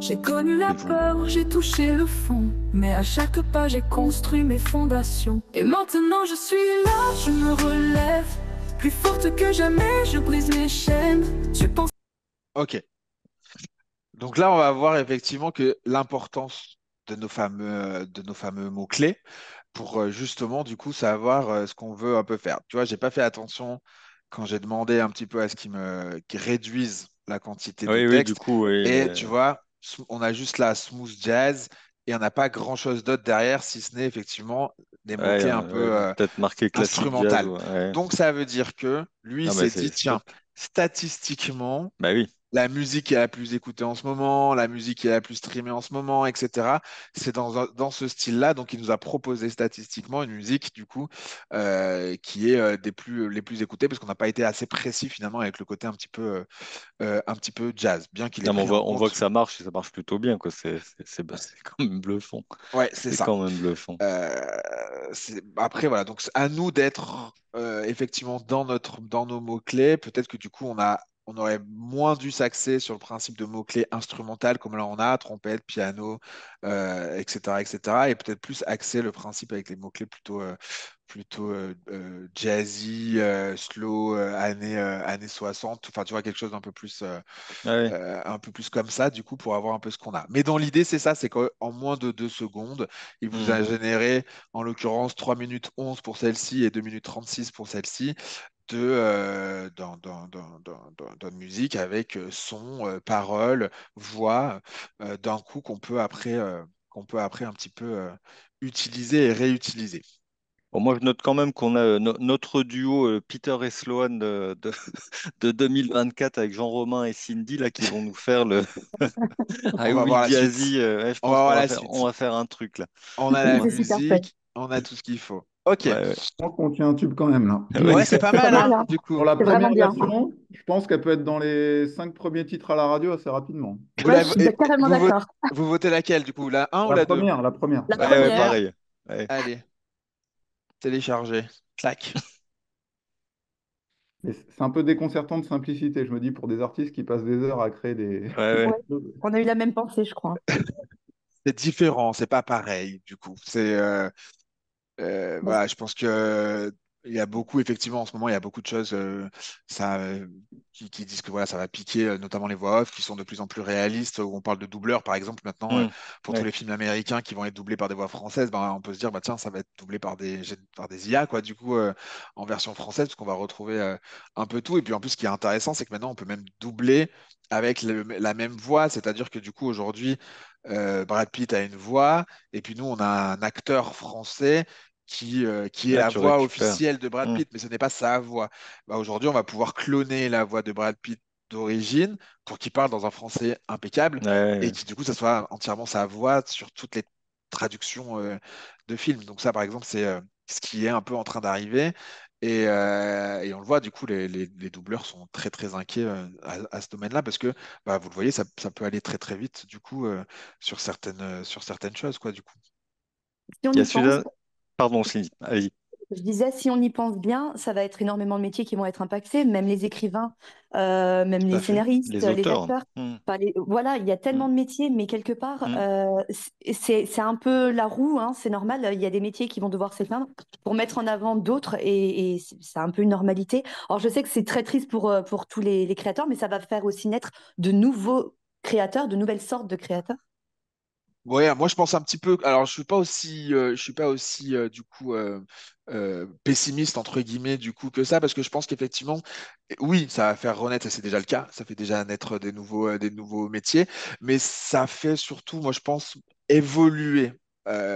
Speaker 7: J'ai connu la peur, j'ai touché le fond, mais à chaque pas j'ai construit mes fondations. Et maintenant je suis là, je
Speaker 3: me relève, plus forte que jamais, je brise mes chaînes. Tu penses
Speaker 1: Ok. Donc là, on va voir effectivement que l'importance de nos fameux, fameux mots-clés pour euh, justement, du coup, savoir euh, ce qu'on veut un peu faire. Tu vois, j'ai pas fait attention quand j'ai demandé un petit peu à ce qu'ils me réduisent la quantité de oui, texte. Du
Speaker 2: coup, et euh, tu
Speaker 1: vois, on a juste la smooth jazz et on n'a pas grand chose d'autre derrière si ce n'est effectivement des montées un peu euh,
Speaker 2: instrumentales. Donc
Speaker 1: ça veut dire que lui s'est dit tiens, statistiquement, bah oui la musique qui est la plus écoutée en ce moment, la musique qui est la plus streamée en ce moment, etc. C'est dans, ce style-là. Donc, il nous a proposé statistiquement une musique, du coup, euh, qui est euh, des plus, euh, les plus écoutées, parce qu'on n'a pas été assez précis, finalement, avec le côté un petit peu, un petit peu jazz. Bien qu'il on, voit, on voit
Speaker 2: que ça marche et ça marche plutôt bien. Bah, c'est quand même bluffant.
Speaker 1: Ouais, c'est ça. quand même bluffant. après, voilà. Donc, à nous d'être effectivement dans, notre, dans nos mots-clés. Peut-être que, du coup, on a on aurait moins dû s'axer sur le principe de mots-clés instrumental comme là on a, trompette, piano, etc., euh, etc. Et peut-être plus axer le principe avec les mots-clés plutôt, euh, plutôt euh, jazzy, slow, années, années 60. Enfin, tu vois, quelque chose d'un peu plus, ah un peu plus comme ça, du coup, pour avoir un peu ce qu'on a. Mais dans l'idée, c'est ça, c'est qu'en moins de deux secondes, il vous a mhm. généré, en l'occurrence, 3 minutes 11 pour celle-ci et 2 minutes 36 pour celle-ci, de, euh, dans, dans, musique avec euh, son, euh, parole, voix, d'un coup qu'on peut, après, qu'on peut après un petit peu utiliser et réutiliser.
Speaker 2: moi, je note quand même qu'on a notre duo Peter et Sloan de, de, 2024 <laughs> avec Jean-Romain et Cindy là, qui vont nous faire le. <laughs> Ah on, va on va faire
Speaker 5: un truc là. On a <laughs> la musique, on a tout ce qu'il faut. Ok. Je pense qu'on tient un tube quand
Speaker 1: même là. Ah bah, ouais, c'est pas
Speaker 5: hein. mal, du Pour la première version, je pense qu'elle peut être dans les cinq premiers titres à la radio assez rapidement. Vous, je suis carrément d'accord.
Speaker 1: vous, votez laquelle du coup La 1 ou la, la première, La première. La première. pareil. Allez. Télécharger. Clac.
Speaker 5: C'est un peu déconcertant de simplicité, je me dis, pour des artistes qui passent
Speaker 1: des heures à créer des.
Speaker 6: On a eu la même pensée, je crois. <laughs>
Speaker 1: c'est différent, c'est pas pareil, du coup. C'est. Euh, euh, je pense que il y a beaucoup, effectivement, en ce moment, il y a beaucoup de choses euh, euh, qui, disent que voilà, ça va piquer, notamment les voix off, qui sont de plus en plus réalistes, où on parle de doubleurs, par exemple, maintenant, mm. pour tous les films américains qui vont être doublés par des voix françaises, ben, on peut se dire, bah, tiens, ça va être doublé par des, par des IA, quoi, du coup, en version française, parce qu'on va retrouver un peu tout. Et puis, en plus, ce qui est intéressant, c'est que maintenant, on peut même doubler avec la même voix, c'est-à-dire que, du coup, aujourd'hui, Brad Pitt a une voix, et puis nous, on a un acteur français euh, qui, est ah, la voix officielle de Brad mm. Pitt, mais ce n'est pas sa voix. Bah, aujourd'hui, on va pouvoir cloner la voix de Brad Pitt d'origine pour qu'il parle dans un français impeccable et que du coup ça soit entièrement sa voix sur toutes les traductions euh, de films. Donc ça par exemple c'est euh, ce qui est un peu en train d'arriver et, on le voit du coup les, doubleurs sont très très inquiets à, ce domaine-là parce que bah, vous le voyez ça, peut aller très très vite du coup sur certaines sur certaines choses quoi du coup. Pardon, Céline, Je
Speaker 6: disais, si on y pense bien, ça va être énormément de métiers qui vont être impactés, même les écrivains, euh, même les scénaristes, les, euh, auteurs. Hmm. Voilà, il y a tellement hmm. de métiers, mais quelque part, hmm. euh, c'est un peu la roue, hein, c'est normal. Il y a des métiers qui vont devoir s'éteindre pour mettre en avant d'autres, et, c'est un peu une normalité. Alors, je sais que c'est très triste pour, pour tous les créateurs, mais ça va faire aussi naître de nouveaux créateurs, de nouvelles sortes de créateurs.
Speaker 1: Ouais, moi je pense un petit peu. Alors je suis pas aussi, euh, je suis pas aussi euh, du coup euh, pessimiste entre guillemets du coup que ça parce que je pense qu'effectivement, oui, ça va faire renaître ça c'est déjà le cas. Ça fait déjà naître des nouveaux, des nouveaux métiers, mais ça fait surtout, moi je pense, évoluer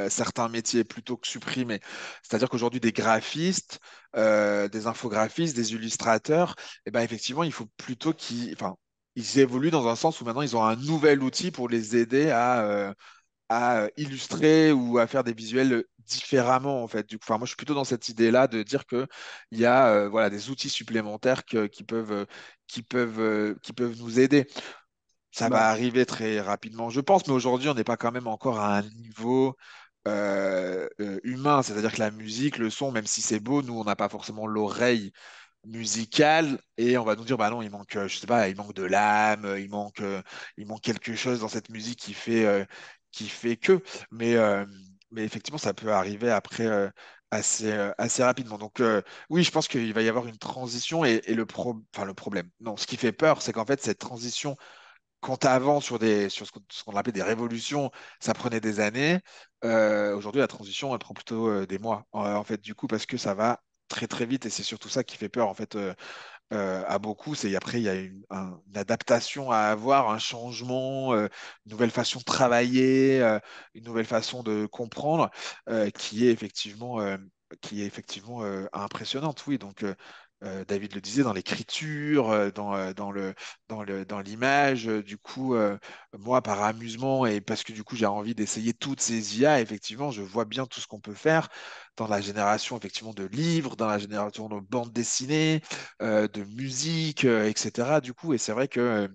Speaker 1: certains métiers plutôt que supprimer. C'est-à-dire qu'aujourd'hui, des graphistes, des infographistes, des illustrateurs, et eh ben, effectivement, il faut plutôt qu'ils, enfin, ils évoluent dans un sens où maintenant ils ont un nouvel outil pour les aider à, à euh, illustrer ou à faire des visuels euh, différemment en fait. Du coup, moi je suis plutôt dans cette idée-là de dire que il y a euh, voilà des outils supplémentaires qui peuvent qui peuvent qui peuvent nous aider. Ça va arriver très rapidement, je pense, mais aujourd'hui on n'est pas quand même encore à un niveau humain. C'est-à-dire que la musique, le son, même si c'est beau, nous on n'a pas forcément l'oreille musicale et on va nous dire bah non il manque je sais pas il manque de l'âme il manque il manque quelque chose dans cette musique qui fait qui fait que. Mais, euh, mais effectivement, ça peut arriver après euh, assez, euh, assez rapidement. Donc oui, je pense qu'il va y avoir une transition et, le, enfin, le problème. Non, ce qui fait peur, c'est qu'en fait, cette transition quand avant, sur, des, sur ce qu'on appelait des révolutions, ça prenait des années. Aujourd'hui, la transition, elle prend plutôt des mois, en, fait, du coup, parce que ça va très, très vite. Et c'est surtout ça qui fait peur, en fait, euh, à beaucoup, c'est après, il y a une, adaptation à avoir, un changement, euh, une nouvelle façon de travailler, euh, une nouvelle façon de comprendre, qui est effectivement, qui est effectivement impressionnante. Oui, donc euh, David le disait, dans l'écriture, euh, dans, euh, dans, le, dans, le, dans l'image. Du coup, moi, par amusement et parce que du coup, j'ai envie d'essayer toutes ces IA, effectivement, je vois bien tout ce qu'on peut faire dans la génération effectivement de livres, dans la génération de bandes dessinées, de musique, etc. Du coup, et c'est vrai que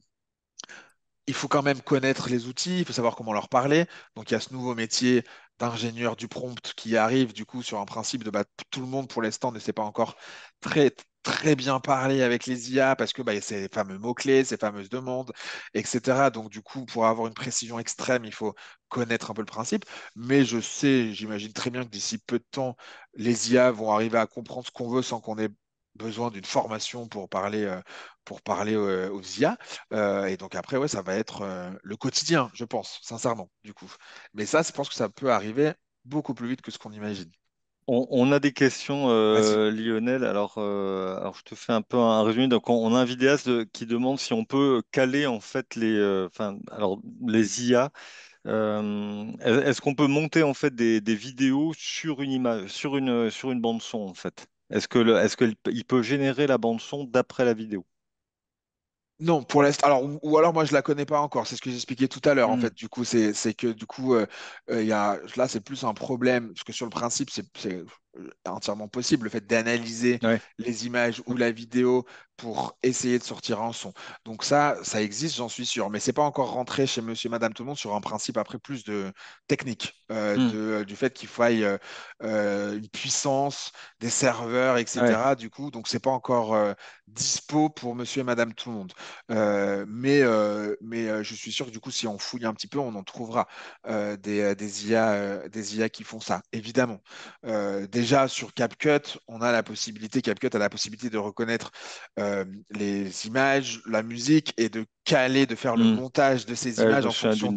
Speaker 1: il faut quand même connaître les outils, il faut savoir comment leur parler. Donc il y a ce nouveau métier d'ingénieur du prompt qui arrive du coup sur un principe de bah, tout le monde pour l'instant ne sait pas encore très très bien parler avec les IA parce que bah, ces fameux mots-clés, ces fameuses demandes, etc. Donc, du coup, pour avoir une précision extrême, il faut connaître un peu le principe. Mais je sais, j'imagine très bien que d'ici peu de temps, les IA vont arriver à comprendre ce qu'on veut sans qu'on ait besoin d'une formation pour parler, euh, euh, aux IA. Euh, et donc après, ouais, ça va être le quotidien, je pense, sincèrement, du coup. Mais ça, je pense que ça peut arriver beaucoup plus vite que ce qu'on imagine.
Speaker 2: On, a des questions, euh, Lionel. Alors, euh, alors, je te fais un peu un résumé. Donc, on, a un vidéaste qui demande si on peut caler en fait les, euh, enfin, alors les IA. Est-ce qu'on peut monter en fait des, des, vidéos sur une image, sur une sur une bande son en fait Est-ce que
Speaker 1: est-ce qu'il peut générer la bande son d'après la vidéo non, pour l'instant. Alors, ou, alors moi je la connais pas encore. C'est ce que j'expliquais tout à l'heure. En mm. fait, du coup, c'est que du coup, euh, euh, il y a, là, c'est plus un problème parce que sur le principe, c'est entièrement possible, le fait d'analyser les images ou la vidéo pour essayer de sortir un son. Donc ça, ça existe, j'en suis sûr, mais c'est pas encore rentré chez Monsieur, et Madame, tout le monde sur un principe après plus de technique, euh, hmm. euh, du fait qu'il faille euh, une puissance des serveurs, etc. Du coup, donc c'est pas encore dispo pour Monsieur et Madame tout le monde, mais mais je suis sûr que du coup, si on fouille un petit peu, on en trouvera des, des IA, des IA qui font ça, évidemment. Déjà, sur CapCut, on a la possibilité, CapCut a la possibilité de reconnaître euh, les images, la musique et de caler, de faire le hmm. montage de ces images en, hmm. fonction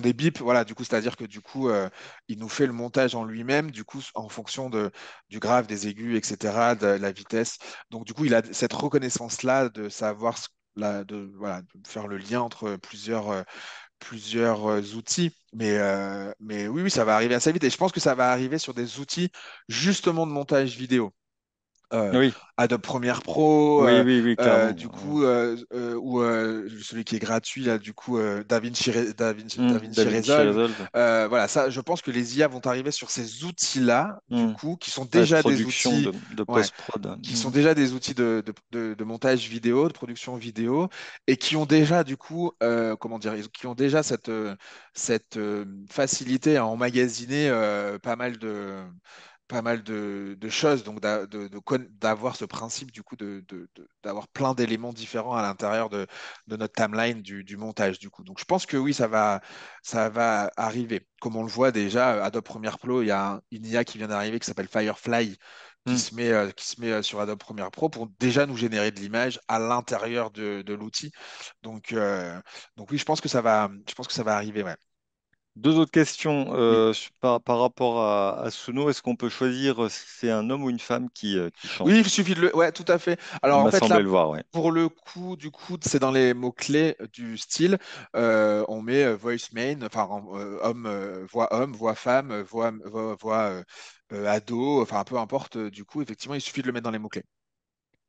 Speaker 1: des, bips. Voilà, du coup, c'est-à-dire que du coup, euh, il nous fait le montage en lui-même, du coup, en fonction de, du grave, des aigus, etc., de la vitesse. Donc, du coup, il a cette reconnaissance-là de savoir la, de, voilà, faire le lien entre plusieurs, euh, plusieurs euh, outils. Euh, mais, oui, oui, ça va arriver assez vite. Et je pense que ça va arriver sur des outils justement de montage vidéo. Euh, Adobe Premiere Pro, euh, euh, du coup, ou celui qui est gratuit, là, du coup, DaVinci, hmm, Resolve. voilà, ça, je pense que les IA vont arriver sur ces outils-là, du hmm. coup, qui sont déjà des outils de, qui sont déjà des outils de, de, de, montage vidéo, de production vidéo, et qui ont déjà, du coup, comment dire, qui ont déjà cette, cette facilité à emmagasiner pas mal de pas mal de, choses, donc d'avoir ce principe du coup d'avoir de, plein d'éléments différents à l'intérieur de, notre timeline du, montage du coup. Donc je pense que oui, ça va, ça va arriver. Comme on le voit déjà, Adobe Premiere Pro, il y a une IA qui vient d'arriver qui s'appelle Firefly, qui, hmm. se met, euh, qui se met euh, sur Adobe Premiere Pro pour déjà nous générer de l'image à l'intérieur de, l'outil. Donc, euh, donc oui, je pense que ça va, je pense que ça va arriver. Ouais. Deux autres questions
Speaker 2: euh, par, rapport à, Suno. Est-ce qu'on peut choisir euh, si c'est un homme ou une femme qui, euh,
Speaker 1: Oui, il suffit de le... Ouais, tout à fait. Alors en le pour le coup, du coup, c'est dans les mots-clés du style. on met voice main, enfin homme, voix homme, voix femme, voix, voix, ado, enfin peu importe. Du coup, effectivement, il suffit de le mettre dans les mots-clés.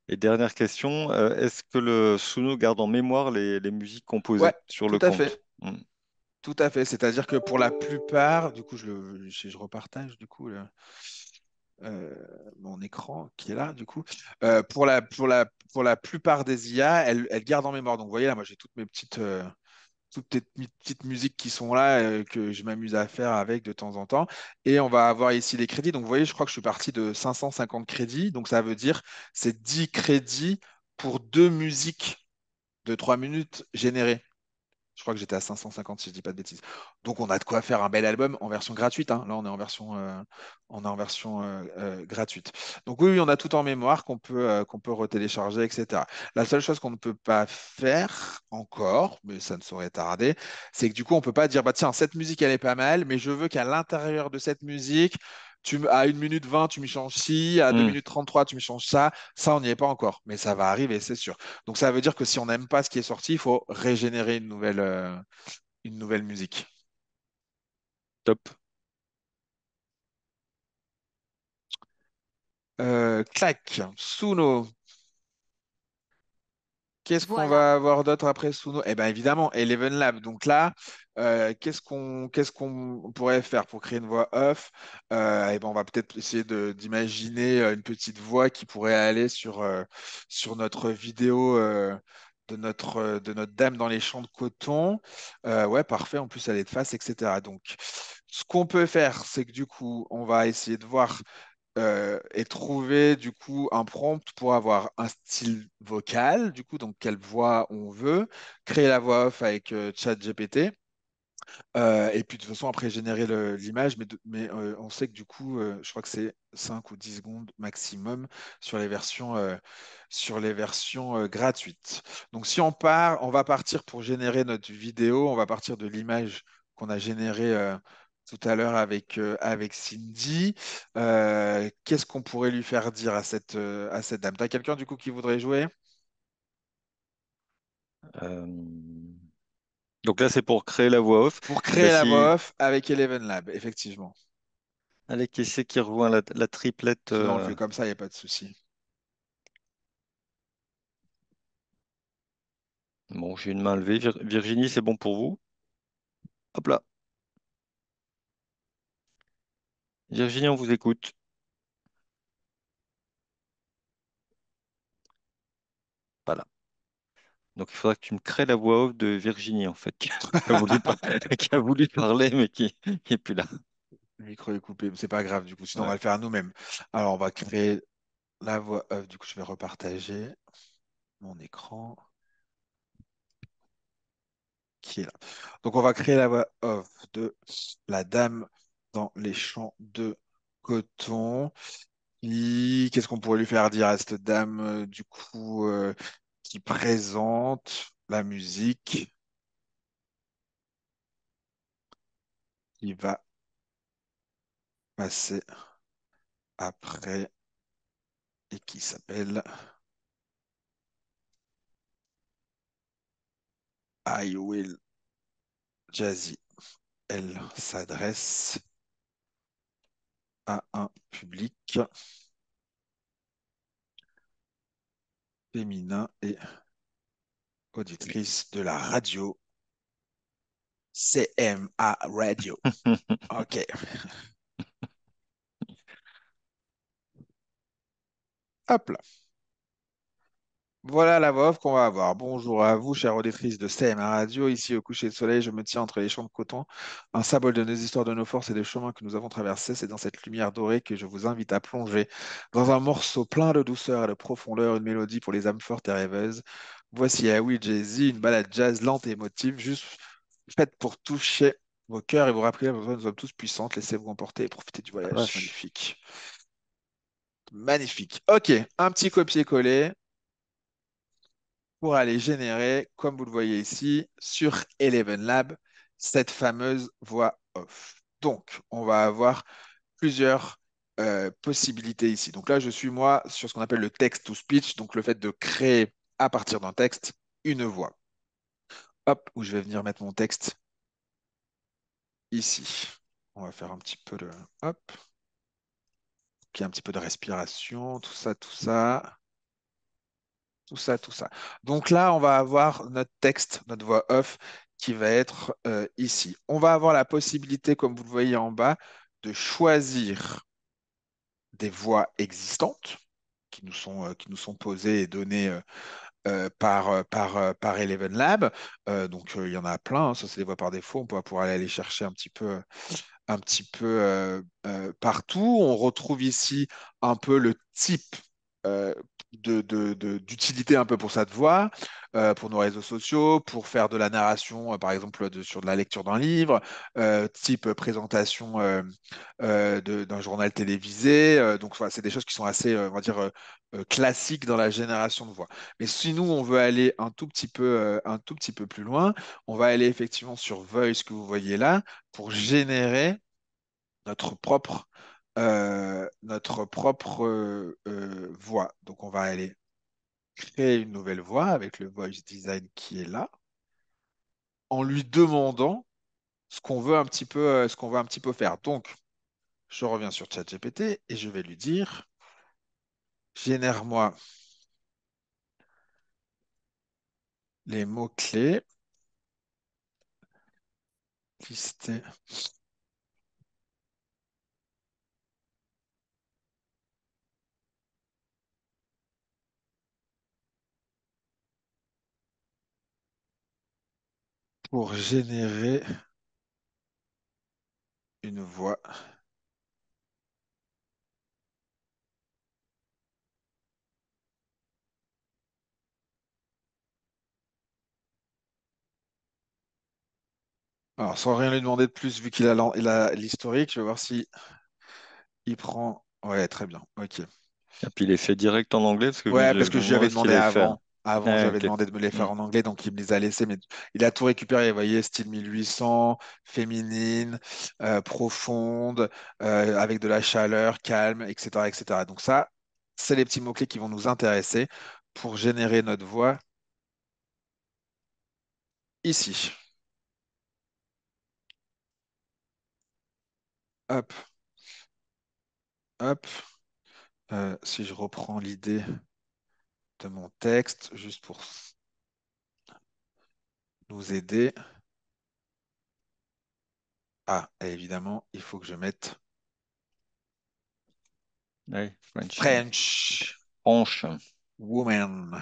Speaker 2: Et dernière question, est-ce que le Suno garde en mémoire les, musiques composées sur tout le à fait.
Speaker 1: Hmm. Tout à fait. C'est-à-dire que pour la plupart, du coup, je, je, repartage du coup euh, mon écran qui est là, du coup. Euh, pour, la, pour, la, pour la plupart des IA, elles, gardent en mémoire. Donc, vous voyez, là, moi, j'ai toutes mes petites. Euh, toutes petites musiques qui sont là que je m'amuse à faire avec de temps en temps. Et on va avoir ici les crédits. Donc, vous voyez, je crois que je suis parti de 550 crédits. Donc, ça veut dire c'est 10 crédits pour deux musiques de 3 minutes générées. Je crois que j'étais à 550 si je ne dis pas de bêtises. Donc on a de quoi faire un bel album en version gratuite. Hein. Là on est en version, euh, on est en version euh, euh, gratuite. Donc oui, on a tout en mémoire qu'on peut, qu'on peut retélécharger, etc. La seule chose qu'on ne peut pas faire encore, mais ça ne saurait tarder, c'est que du coup on ne peut pas dire bah tiens cette musique elle est pas mal, mais je veux qu'à l'intérieur de cette musique à 1 minute 20, tu m'y changes ci, à 2 hmm. minutes 33, tu m'y changes ça. Ça, on n'y est pas encore, mais ça va arriver, c'est sûr. Donc, ça veut dire que si on n'aime pas ce qui est sorti, il faut régénérer une nouvelle, euh, une nouvelle musique. Top. Euh, clac, Suno, Qu'est-ce qu'on va avoir d'autre après Suno Eh bien évidemment, Eleven Lab. Donc là, euh, qu'est-ce qu'on pourrait faire pour créer une voix off euh, eh ben, On va peut-être essayer d'imaginer euh, une petite voix qui pourrait aller sur, sur notre vidéo de, notre, de notre dame dans les champs de coton. ouais, parfait, en plus elle est de face, etc. Donc ce qu'on peut faire, c'est que du coup, on va essayer de voir euh, et trouver du coup un prompt pour avoir un style vocal, du coup, donc quelle voix on veut, créer la voix off avec euh, ChatGPT. Euh, et puis de toute façon, après générer l'image, mais, mais on sait que du coup, je crois que c'est 5 ou 10 secondes maximum sur les versions, sur les versions gratuites. Donc si on part, on va partir pour générer notre vidéo, on va partir de l'image qu'on a générée tout à l'heure avec, euh, avec Cindy. Euh, qu'est-ce qu'on pourrait lui faire dire à cette, euh, à cette dame T'as quelqu'un du coup qui voudrait jouer
Speaker 2: Donc là, c'est pour créer la voix off. Pour créer bah, la voix
Speaker 1: off avec Eleven Lab, effectivement.
Speaker 2: Allez, qui c'est qui revoit la, triplette
Speaker 1: comme ça, il n'y a pas de souci.
Speaker 2: Bon, j'ai une main levée. Virginie, c'est bon pour vous Hop là. Virginie, on vous écoute. Voilà. Donc il faudra que tu me crées la voix off de Virginie, en fait, <laughs> <laughs> qui a voulu, parler, mais qui n'est plus là.
Speaker 1: Le micro est coupé, mais c'est pas grave, du coup, sinon on va le faire à nous-mêmes. Alors on va créer la voix off, du coup je vais repartager mon écran. Qui est là. Donc on va créer la voix off de la dame les champs de coton. Qu'est-ce qu'on pourrait lui faire dire à cette dame, euh, du coup, euh, qui présente la musique Il va passer après et qui s'appelle I Will Jazzy. Elle s'adresse un public féminin et auditrice de la radio CMA Radio. <laughs> OK. Hop voilà la voix qu'on va avoir. Bonjour à vous, chère auditrices de CMA Radio. Ici, au coucher de soleil, je me tiens entre les champs de coton, un symbole de nos histoires, de nos forces et des chemins que nous avons traversés. C'est dans cette lumière dorée que je vous invite à plonger dans un morceau plein de douceur et de profondeur, une mélodie pour les âmes fortes et rêveuses. Voici à oui Jay-Z, une balade jazz lente et émotive, juste faite pour toucher vos cœurs et vous rappeler que nous sommes tous puissantes. Laissez-vous emporter et profitez du voyage. magnifique. Magnifique. Ok, un petit copier-coller pour aller générer, comme vous le voyez ici, sur Eleven Lab, cette fameuse voix off. Donc, on va avoir plusieurs euh, possibilités ici. Donc là, je suis moi sur ce qu'on appelle le text-to-speech, donc le fait de créer à partir d'un texte une voix. Hop, où je vais venir mettre mon texte ici. On va faire un petit peu de... Hop. a un petit peu de respiration, tout ça, tout ça tout ça, tout ça. Donc là, on va avoir notre texte, notre voix off qui va être euh, ici. On va avoir la possibilité, comme vous le voyez en bas, de choisir des voix existantes qui nous sont, euh, qui nous sont posées et données euh, par, par, Eleven Lab. donc il y en a plein, hein, ça c'est des voix par défaut, on va pouvoir aller, aller chercher un petit peu, un petit peu partout. On retrouve ici un peu le type euh, d'utilité un peu pour sa voix, euh, pour nos réseaux sociaux, pour faire de la narration, euh, par exemple, sur de la lecture d'un livre, euh, type présentation d'un journal télévisé. donc, voilà, c'est des choses qui sont assez, on va dire, classiques dans la génération de voix. Mais si nous, on veut aller un tout, petit peu, un tout petit peu plus loin, on va aller effectivement sur Voice que vous voyez là pour générer notre propre euh, notre propre euh, voix. Donc, on va aller créer une nouvelle voix avec le voice design qui est là, en lui demandant ce qu'on veut un petit peu, euh, ce qu'on veut un petit peu faire. Donc, je reviens sur ChatGPT et je vais lui dire génère-moi les mots-clés listés pour générer une voix. Alors, sans rien lui demander de plus, vu qu'il a l'historique, je vais voir si il prend. Ouais, très bien. Ok. Et
Speaker 2: puis, il est fait direct en anglais parce que Ouais, parce que j'avais demandé avant. Avant, ah, j'avais demandé de me
Speaker 1: les faire mm. en anglais, donc il me les a laissés. Mais il a tout récupéré, vous voyez, style 1800, féminine, euh, profonde, euh, avec de la chaleur, calme, etc. etc. Donc ça, c'est les petits mots-clés qui vont nous intéresser pour générer notre voix ici. Hop. Hop. Euh, si je reprends l'idée de mon texte, juste pour nous aider. Ah, évidemment, il faut que je mette French. French. Woman.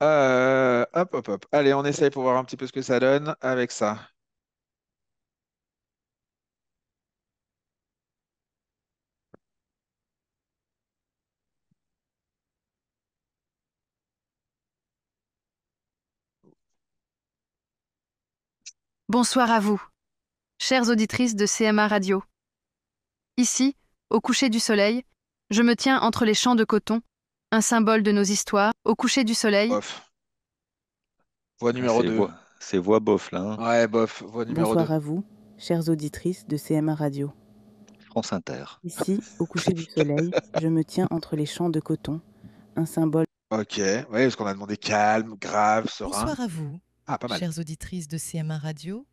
Speaker 1: Euh, hop, hop, Allez, on essaye pour voir un petit peu ce que ça donne avec ça.
Speaker 7: Bonsoir à vous, chères auditrices de CMA Radio. Ici, au coucher du soleil, je me tiens entre les champs de coton, un symbole de nos histoires, au coucher du soleil.
Speaker 1: Voix ah, numéro 2.
Speaker 2: C'est voix bof là. Hein. Ouais, bof, voix numéro Bonsoir à
Speaker 7: vous, chères auditrices de CMA Radio. France Inter. Ici, au coucher du soleil, je me tiens entre les champs de coton, un symbole.
Speaker 1: Ok, oui, parce qu'on a demandé calme, grave, serein. Bonsoir à vous, ah, chères
Speaker 7: auditrices de cm Radio.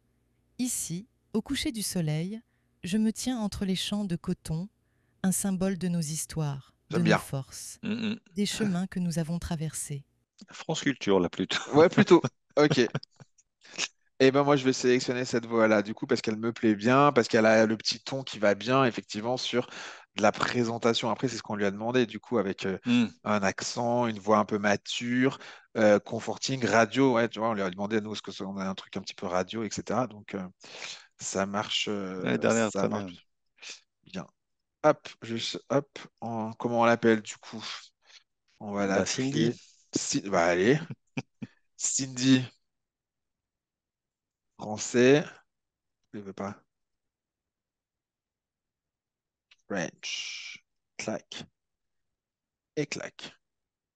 Speaker 7: Ici, au coucher du soleil, je me tiens entre les champs de coton, un symbole de nos histoires,
Speaker 1: de nos forces, mm, mm.
Speaker 7: des chemins que nous avons traversés.
Speaker 1: France Culture, là, plutôt. <laughs> Ouais, plutôt. <laughs> Ok. Et eh ben moi, je vais sélectionner cette voix-là, du coup, parce qu'elle me plaît bien, parce qu'elle a le petit ton qui va bien, effectivement, sur de la présentation. Après, c'est ce qu'on lui a demandé, du coup, avec euh, hmm. un accent, une voix un peu mature, comforting, euh, conforting, radio. Ouais, tu vois, on lui a demandé à nous, est-ce qu'on a un truc un petit peu radio, etc. Donc, euh, ça marche. dernière, ça marche bien. Hop, juste, hop, comment on l'appelle, du coup On va bah, la. Cindy. Bah, <laughs> Cindy. Français. Je ne veux pas range. Clac. Et clac.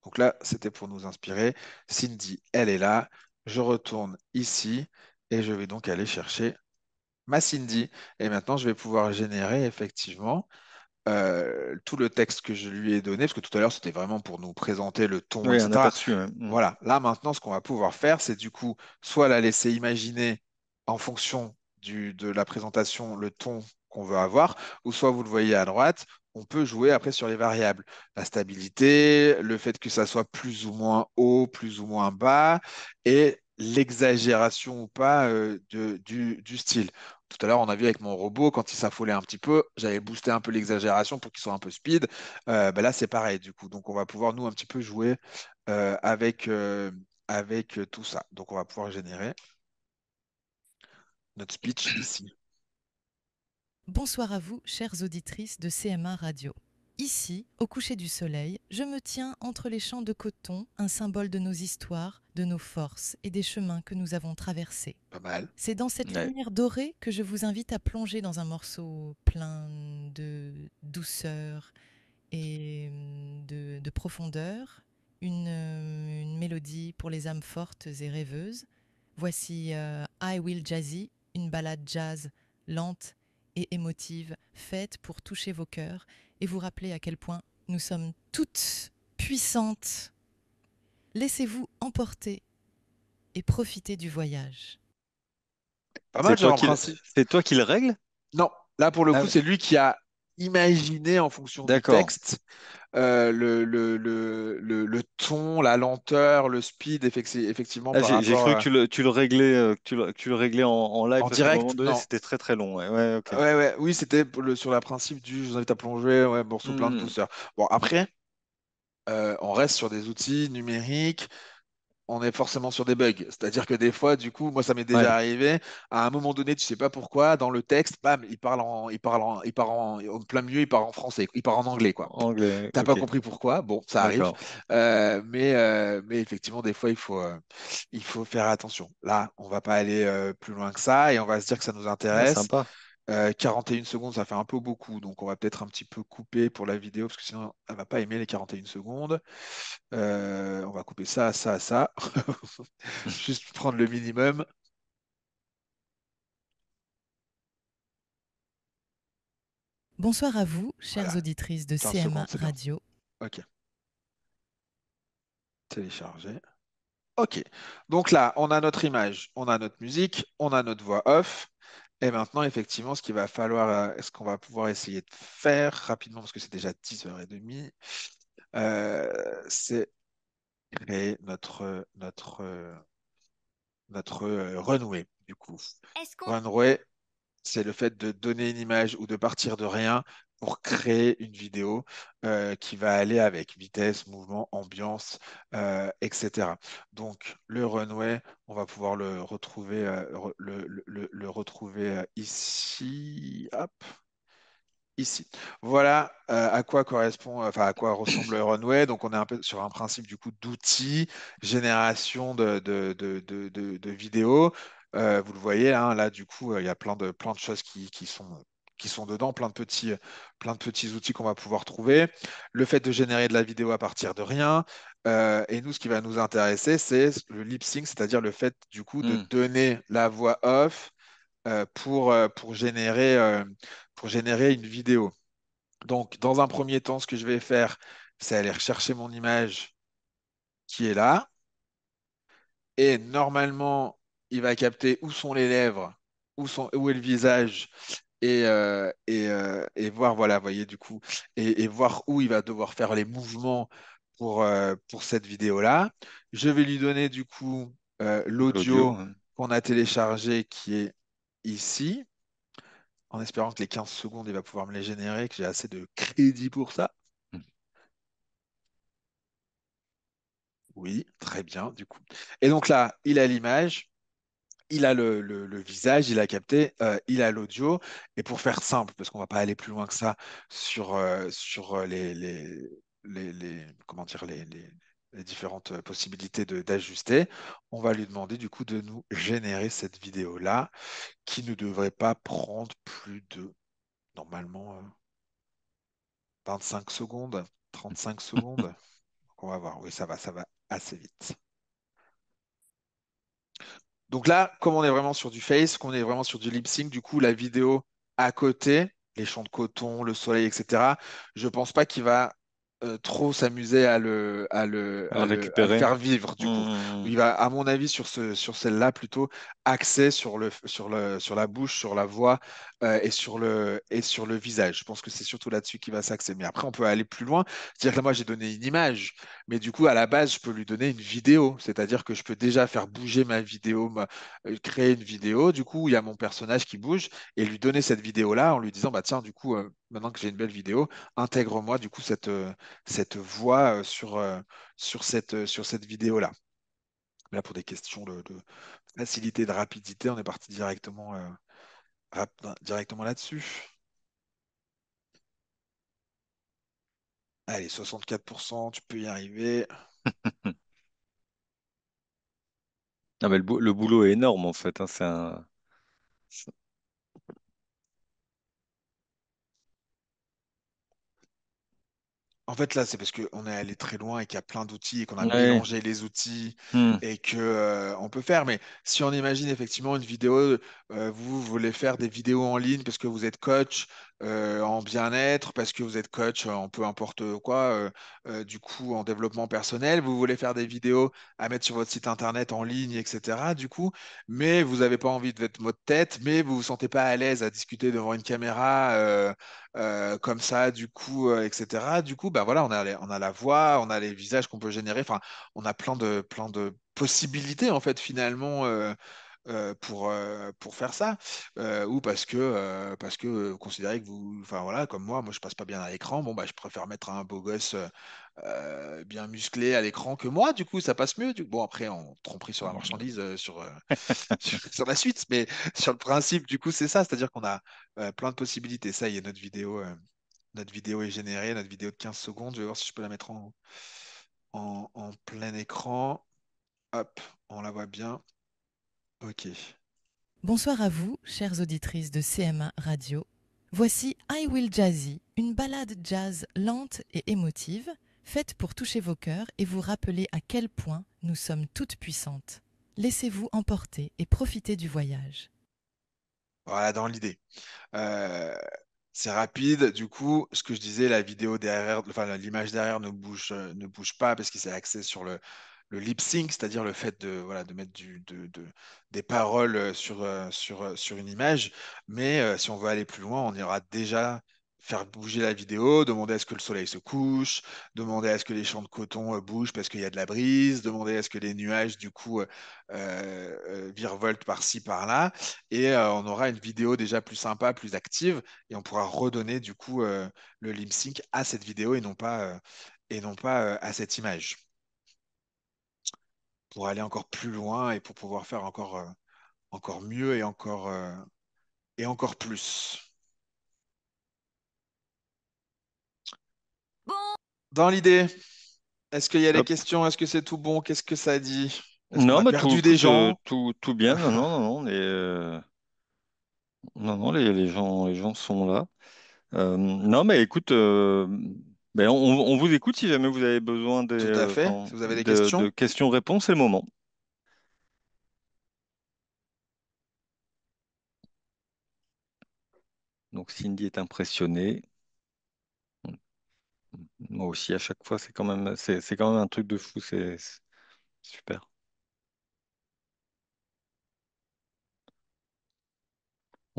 Speaker 1: Donc là, c'était pour nous inspirer. Cindy, elle est là. Je retourne ici et je vais donc aller chercher ma Cindy. Et maintenant, je vais pouvoir générer effectivement euh, tout le texte que je lui ai donné, parce que tout à l'heure, c'était vraiment pour nous présenter le ton, oui, etc. Mm. Voilà, là maintenant, ce qu'on va pouvoir faire, c'est du coup, soit la laisser imaginer en fonction du, de la présentation le ton qu'on veut avoir, ou soit vous le voyez à droite, on peut jouer après sur les variables. La stabilité, le fait que ça soit plus ou moins haut, plus ou moins bas, et l'exagération ou pas euh, de, du, style. Tout à l'heure, on a vu avec mon robot, quand il s'affolait un petit peu, j'avais boosté un peu l'exagération pour qu'il soit un peu speed. Euh, ben là, c'est pareil du coup. Donc, on va pouvoir, nous, un petit peu jouer euh, avec, avec tout ça. Donc, on va pouvoir générer notre speech ici.
Speaker 7: Bonsoir à vous, chères auditrices de CMA Radio. Ici, au coucher du soleil, je me tiens entre les champs de coton, un symbole de nos histoires, de nos forces et des chemins que nous avons traversés. C'est dans cette lumière dorée que je vous invite à plonger dans un morceau plein de douceur et hum, de, profondeur, hum, une, mélodie pour les âmes fortes et rêveuses. Voici euh, I Will Jazzy, une ballade jazz lente et émotive faite pour toucher vos cœurs et vous rappeler à quel point nous sommes toutes puissantes. Laissez-vous emporter et profitez du voyage.
Speaker 2: Pas
Speaker 1: mal, c'est toi, qui le règle Non, là pour le ah coup, c'est lui qui a imaginer en fonction du texte euh, le, le, le, le, ton, la lenteur, le speed, effectivement. Ah, j'ai cru que tu
Speaker 2: le, tu le réglais, euh, tu le, tu le réglais en, en live. En direct, c'était très très
Speaker 1: long. Ouais. Ouais, oui, c'était sur la principe du je vous invite à plonger, ouais, plein de mmh. douceur. Bon, après, euh, on reste sur des outils numériques on est forcément sur des bugs. C'est-à-dire que des fois, du coup, moi, ça m'est déjà arrivé. À un moment donné, tu sais pas pourquoi, dans le texte, bam, il parle en, il parle en, il part en, plein milieu, il part en français, il part en anglais, quoi.
Speaker 2: Anglais.
Speaker 1: T'as pas compris pourquoi. Bon, ça arrive. Euh, mais, euh, mais effectivement, des fois, il faut, euh, il faut faire attention. Là, on va pas aller plus loin que ça et on va se dire que ça nous ah, intéresse. C'est sympa. 41 euh, secondes, ça fait un peu beaucoup, donc on va peut-être un petit peu couper pour la vidéo, parce que sinon, elle ne va pas aimer les 41 secondes. Euh, on va couper ça, ça, ça. <laughs> Juste prendre le minimum.
Speaker 7: Bonsoir à vous, chères auditrices de CMA Radio.
Speaker 1: Ok. Télécharger. Ok. Donc là, on a notre image, on a notre musique, on a notre voix off. Et maintenant, effectivement, ce qu'il va falloir, euh, ce qu'on va pouvoir essayer de faire rapidement, parce que c'est déjà 10h30, euh, c'est créer notre, notre, euh, runway, du coup. runway, c'est le fait de donner une image ou de partir de rien pour créer une vidéo euh, qui va aller avec vitesse, mouvement, ambiance, euh, etc. Donc le runway, on va pouvoir le retrouver, euh, le, retrouver ici. Ici. Voilà à quoi correspond, enfin à quoi ressemble le runway. Donc on est un peu sur un principe du coup d'outils, génération de, de, vidéos. vous le voyez hein, là, du coup, il y a plein de, plein de choses qui, qui sont qui sont dedans, plein de petits, plein de petits outils qu'on va pouvoir trouver. Le fait de générer de la vidéo à partir de rien. Euh, et nous, ce qui va nous intéresser, c'est le lip sync, c'est-à-dire le fait du coup de hmm. donner la voix off euh, pour, euh, pour, générer, pour générer une vidéo. Donc, dans un premier temps, ce que je vais faire, c'est aller rechercher mon image qui est là. Et normalement, il va capter où sont les lèvres, où, sont, où est le visage euh, euh, et, voir, voilà, voyez, du coup, et, voir où il va devoir faire les mouvements pour, euh, pour cette vidéo-là. Je vais lui donner, du coup, l'audio hein. qu'on a téléchargé qui est ici, en espérant que les 15 secondes, il va pouvoir me les générer, que j'ai assez de crédit pour ça. Hmm. Oui, très bien, du coup. Et donc là, il a l'image il a le, visage, il a capté, euh, il a l'audio. Et pour faire simple, parce qu'on ne va pas aller plus loin que ça sur, euh, sur euh, les, les, comment dire, les, différentes possibilités d'ajuster, on va lui demander du coup de nous générer cette vidéo-là qui ne devrait pas prendre plus de, normalement, 25 secondes, 35 secondes. <laughs> on va voir, oui, ça va, ça va assez vite. Donc là, comme on est vraiment sur du face, qu'on est vraiment sur du lip sync, du coup, la vidéo à côté, les champs de coton, le soleil, etc., je pense pas qu'il va euh, trop s'amuser à le, le, faire vivre. Du coup, mmh. il va, à mon avis, sur, ce, sur celle-là, plutôt axer sur, le, sur, le, sur la bouche, sur la voix, euh, et, sur le, et sur le visage. Je pense que c'est surtout là-dessus qu'il va s'axer. Mais après, on peut aller plus loin. Dire que moi, j'ai donné une image, mais du coup, à la base, je peux lui donner une vidéo. C'est-à-dire que je peux déjà faire bouger ma vidéo, euh, créer une vidéo. Du coup, il y a mon personnage qui bouge et lui donner cette vidéo-là en lui disant, bah tiens, du coup, euh, maintenant que j'ai une belle vidéo, intègre-moi du coup cette, cette voix sur, sur cette, sur cette vidéo-là. Là, pour des questions de, facilité, de rapidité, on est parti directement directement là-dessus. Allez, 64%, tu peux y arriver. <laughs>
Speaker 2: non, le, boulot est énorme en fait. Hein, c'est un...
Speaker 1: En fait, là, c'est parce qu'on est allé très loin et qu'il y a plein d'outils et qu'on a mélangé les outils mmh. et que euh, on peut faire. Mais si on imagine effectivement une vidéo, euh, vous voulez faire des vidéos en ligne parce que vous êtes coach, euh, en bien-être, parce que vous êtes coach euh, en peu importe quoi, euh, du coup en développement personnel, vous voulez faire des vidéos à mettre sur votre site internet en ligne, etc. Du coup, mais vous n'avez pas envie de mettre mot de tête, mais vous ne vous sentez pas à l'aise à discuter devant une caméra comme ça, du coup, etc. Du coup, bah voilà, on a, on a la voix, on a les visages qu'on peut générer, enfin, on a plein de, plein de possibilités en fait finalement. Euh, pour, euh, pour faire ça, euh, ou parce que, parce que considérez que vous, enfin voilà, comme moi, moi je passe pas bien à l'écran, bon bah je préfère mettre un beau gosse bien musclé à l'écran que moi, du coup ça passe mieux. Bon après on tromperie sur la mmh. marchandise, <laughs> sur, sur, la suite, mais sur le principe du coup c'est ça, c'est-à-dire qu'on a plein de possibilités. Ça y est, notre vidéo, notre vidéo est générée, notre vidéo de 15 secondes, je vais voir si je peux la mettre En, en, plein écran. Hop, on la voit bien. Ok.
Speaker 7: Bonsoir à vous, chères auditrices de CMA Radio. Voici I Will Jazzy, une balade jazz lente et émotive, faite pour toucher vos cœurs et vous rappeler à quel point nous sommes toutes puissantes. Laissez-vous emporter et profitez du voyage.
Speaker 1: Voilà, dans l'idée. Euh, c'est rapide, du coup, ce que je disais, la vidéo derrière, enfin l'image derrière ne bouge, euh, ne bouge pas parce qu'il s'est axé sur le, le lip sync, c'est-à-dire le fait de, voilà, de mettre du, des paroles euh, sur, euh, sur, euh, sur une image. Mais si on veut aller plus loin, on ira déjà faire bouger la vidéo, demander à ce que le soleil se couche, demander à ce que les champs de coton bougent parce qu'il y a de la brise, demander à ce que les nuages, du coup, virevoltent par-ci, par-là. Et on aura une vidéo déjà plus sympa, plus active, et on pourra redonner, du coup, le lip sync à cette vidéo et non pas, et non pas à cette image pour aller encore plus loin et pour pouvoir faire encore, euh, encore mieux et encore, euh, et encore plus. Dans l'idée, est-ce qu'il y a des questions? Est-ce que c'est tout bon? Qu'est-ce que ça dit? Non, mais bah, des gens? Euh,
Speaker 2: tout, bien. Non, non, <laughs> non, les, non, non, les, gens, les gens sont là. non, mais écoute, ben, on, vous écoute si jamais vous avez besoin euh, vous avez des de, questions. questions-réponses, c'est le moment. Donc Cindy est impressionnée. Moi aussi, à chaque fois, c'est quand même, c'est, quand même un truc de fou. C'est super.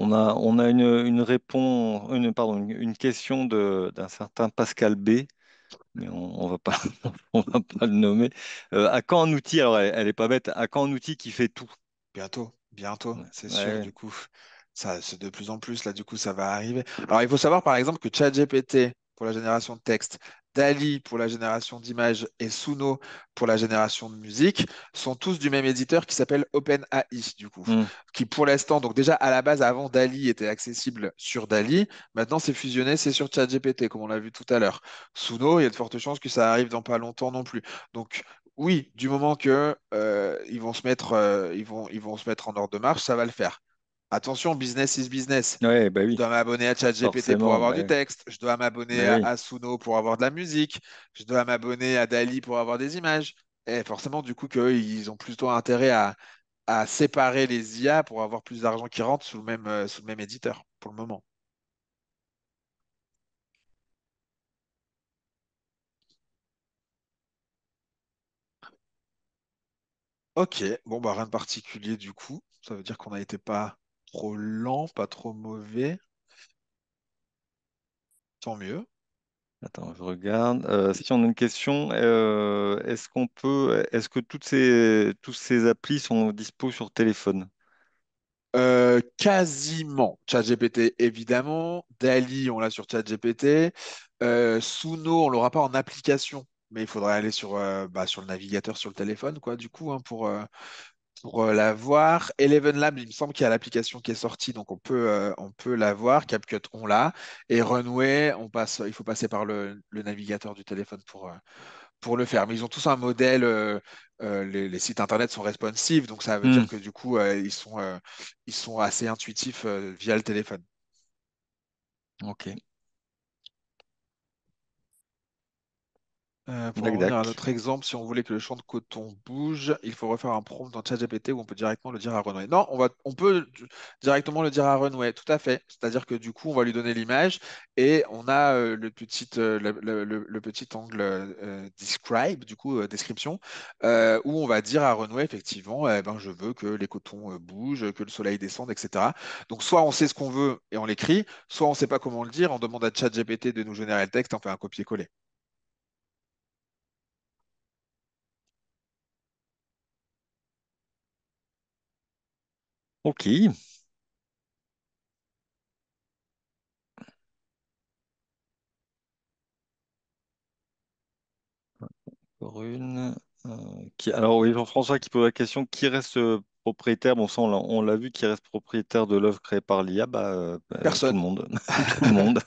Speaker 2: On a, on a une, réponse, une, pardon, une, question d'un certain Pascal B mais on, ne va pas, <laughs> on le nommer. Euh, à quand un outil Alors, elle, n'est pas bête. À quand
Speaker 1: un outil qui fait tout Bientôt, bientôt, c'est sûr. Du coup, c'est de plus en plus là. Du coup, ça va arriver. Alors, il faut savoir par exemple que ChatGPT pour la génération de texte Dali pour la génération d'images et Suno pour la génération de musique sont tous du même éditeur qui s'appelle OpenAI du coup, hmm. qui pour l'instant donc déjà à la base avant Dali était accessible sur Dali, maintenant c'est fusionné, c'est sur ChatGPT comme on l'a vu tout à l'heure. Suno, il y a de fortes chances que ça arrive dans pas longtemps non plus. Donc oui, du moment que euh, ils vont se mettre, euh, ils vont, ils vont se mettre en ordre de marche, ça va le faire. Attention, business is business. Bah Je dois m'abonner à ChatGPT pour avoir du bah texte. Je dois m'abonner bah à, Suno pour avoir de la musique. Je dois m'abonner à Dali pour avoir des images. Et forcément, du coup, ils ont plutôt intérêt à, séparer les IA pour avoir plus d'argent qui rentre sous le même, euh, sous le même éditeur pour le moment. Ok, bon, bah, rien de particulier du coup. Ça veut dire qu'on n'a été pas trop lent, pas trop mauvais. Tant mieux.
Speaker 2: Attends, je regarde. Euh, si on a une question, euh, est-ce qu'on peut, est-ce que toutes ces, tous ces
Speaker 1: applis sont dispo sur téléphone? Quasiment. Euh, quasiment. ChatGPT, évidemment. Dali, on l'a sur ChatGPT. GPT. Suno, on l'aura pas en application, mais il faudrait aller sur, bah, sur le navigateur sur le téléphone, quoi, du coup, hein, pour, pour euh, l'avoir, voir. Eleven Lab, il me semble qu'il y a l'application qui est sortie, donc on peut, euh, peut la voir. CapCut, on l'a. Et Runway, on passe, il faut passer par le, navigateur du téléphone pour, euh, pour le faire. Mais ils ont tous un modèle, les, sites internet sont responsives, donc ça veut hmm. dire que du coup, ils, sont, ils sont assez intuitifs via le téléphone. Ok. Euh, pour Dac, un autre exemple, si on voulait que le champ de coton bouge, il faut refaire un prompt dans ChatGPT où on peut directement le dire à Runway. Non, on, va, on peut directement le dire à Runway, tout à fait. C'est-à-dire que du coup, on va lui donner l'image et on a euh, le, petit, euh, le, petit angle describe, du coup, description, où on va dire à Runway, effectivement, eh ben, je veux que les cotons bougent, que le soleil descende, etc. Donc, soit on sait ce qu'on veut et on l'écrit, soit on ne sait pas comment le dire, on demande à ChatGPT de nous générer le texte, on fait un copier-coller.
Speaker 7: Ok.
Speaker 2: Encore une. Euh, qui... Alors oui, Jean-François qui pose la question, qui reste euh, propriétaire, bon on l'a vu, qui reste propriétaire de l'œuvre créée par l'IA, bah, euh, bah, Personne. <laughs> <laughs> tout le monde.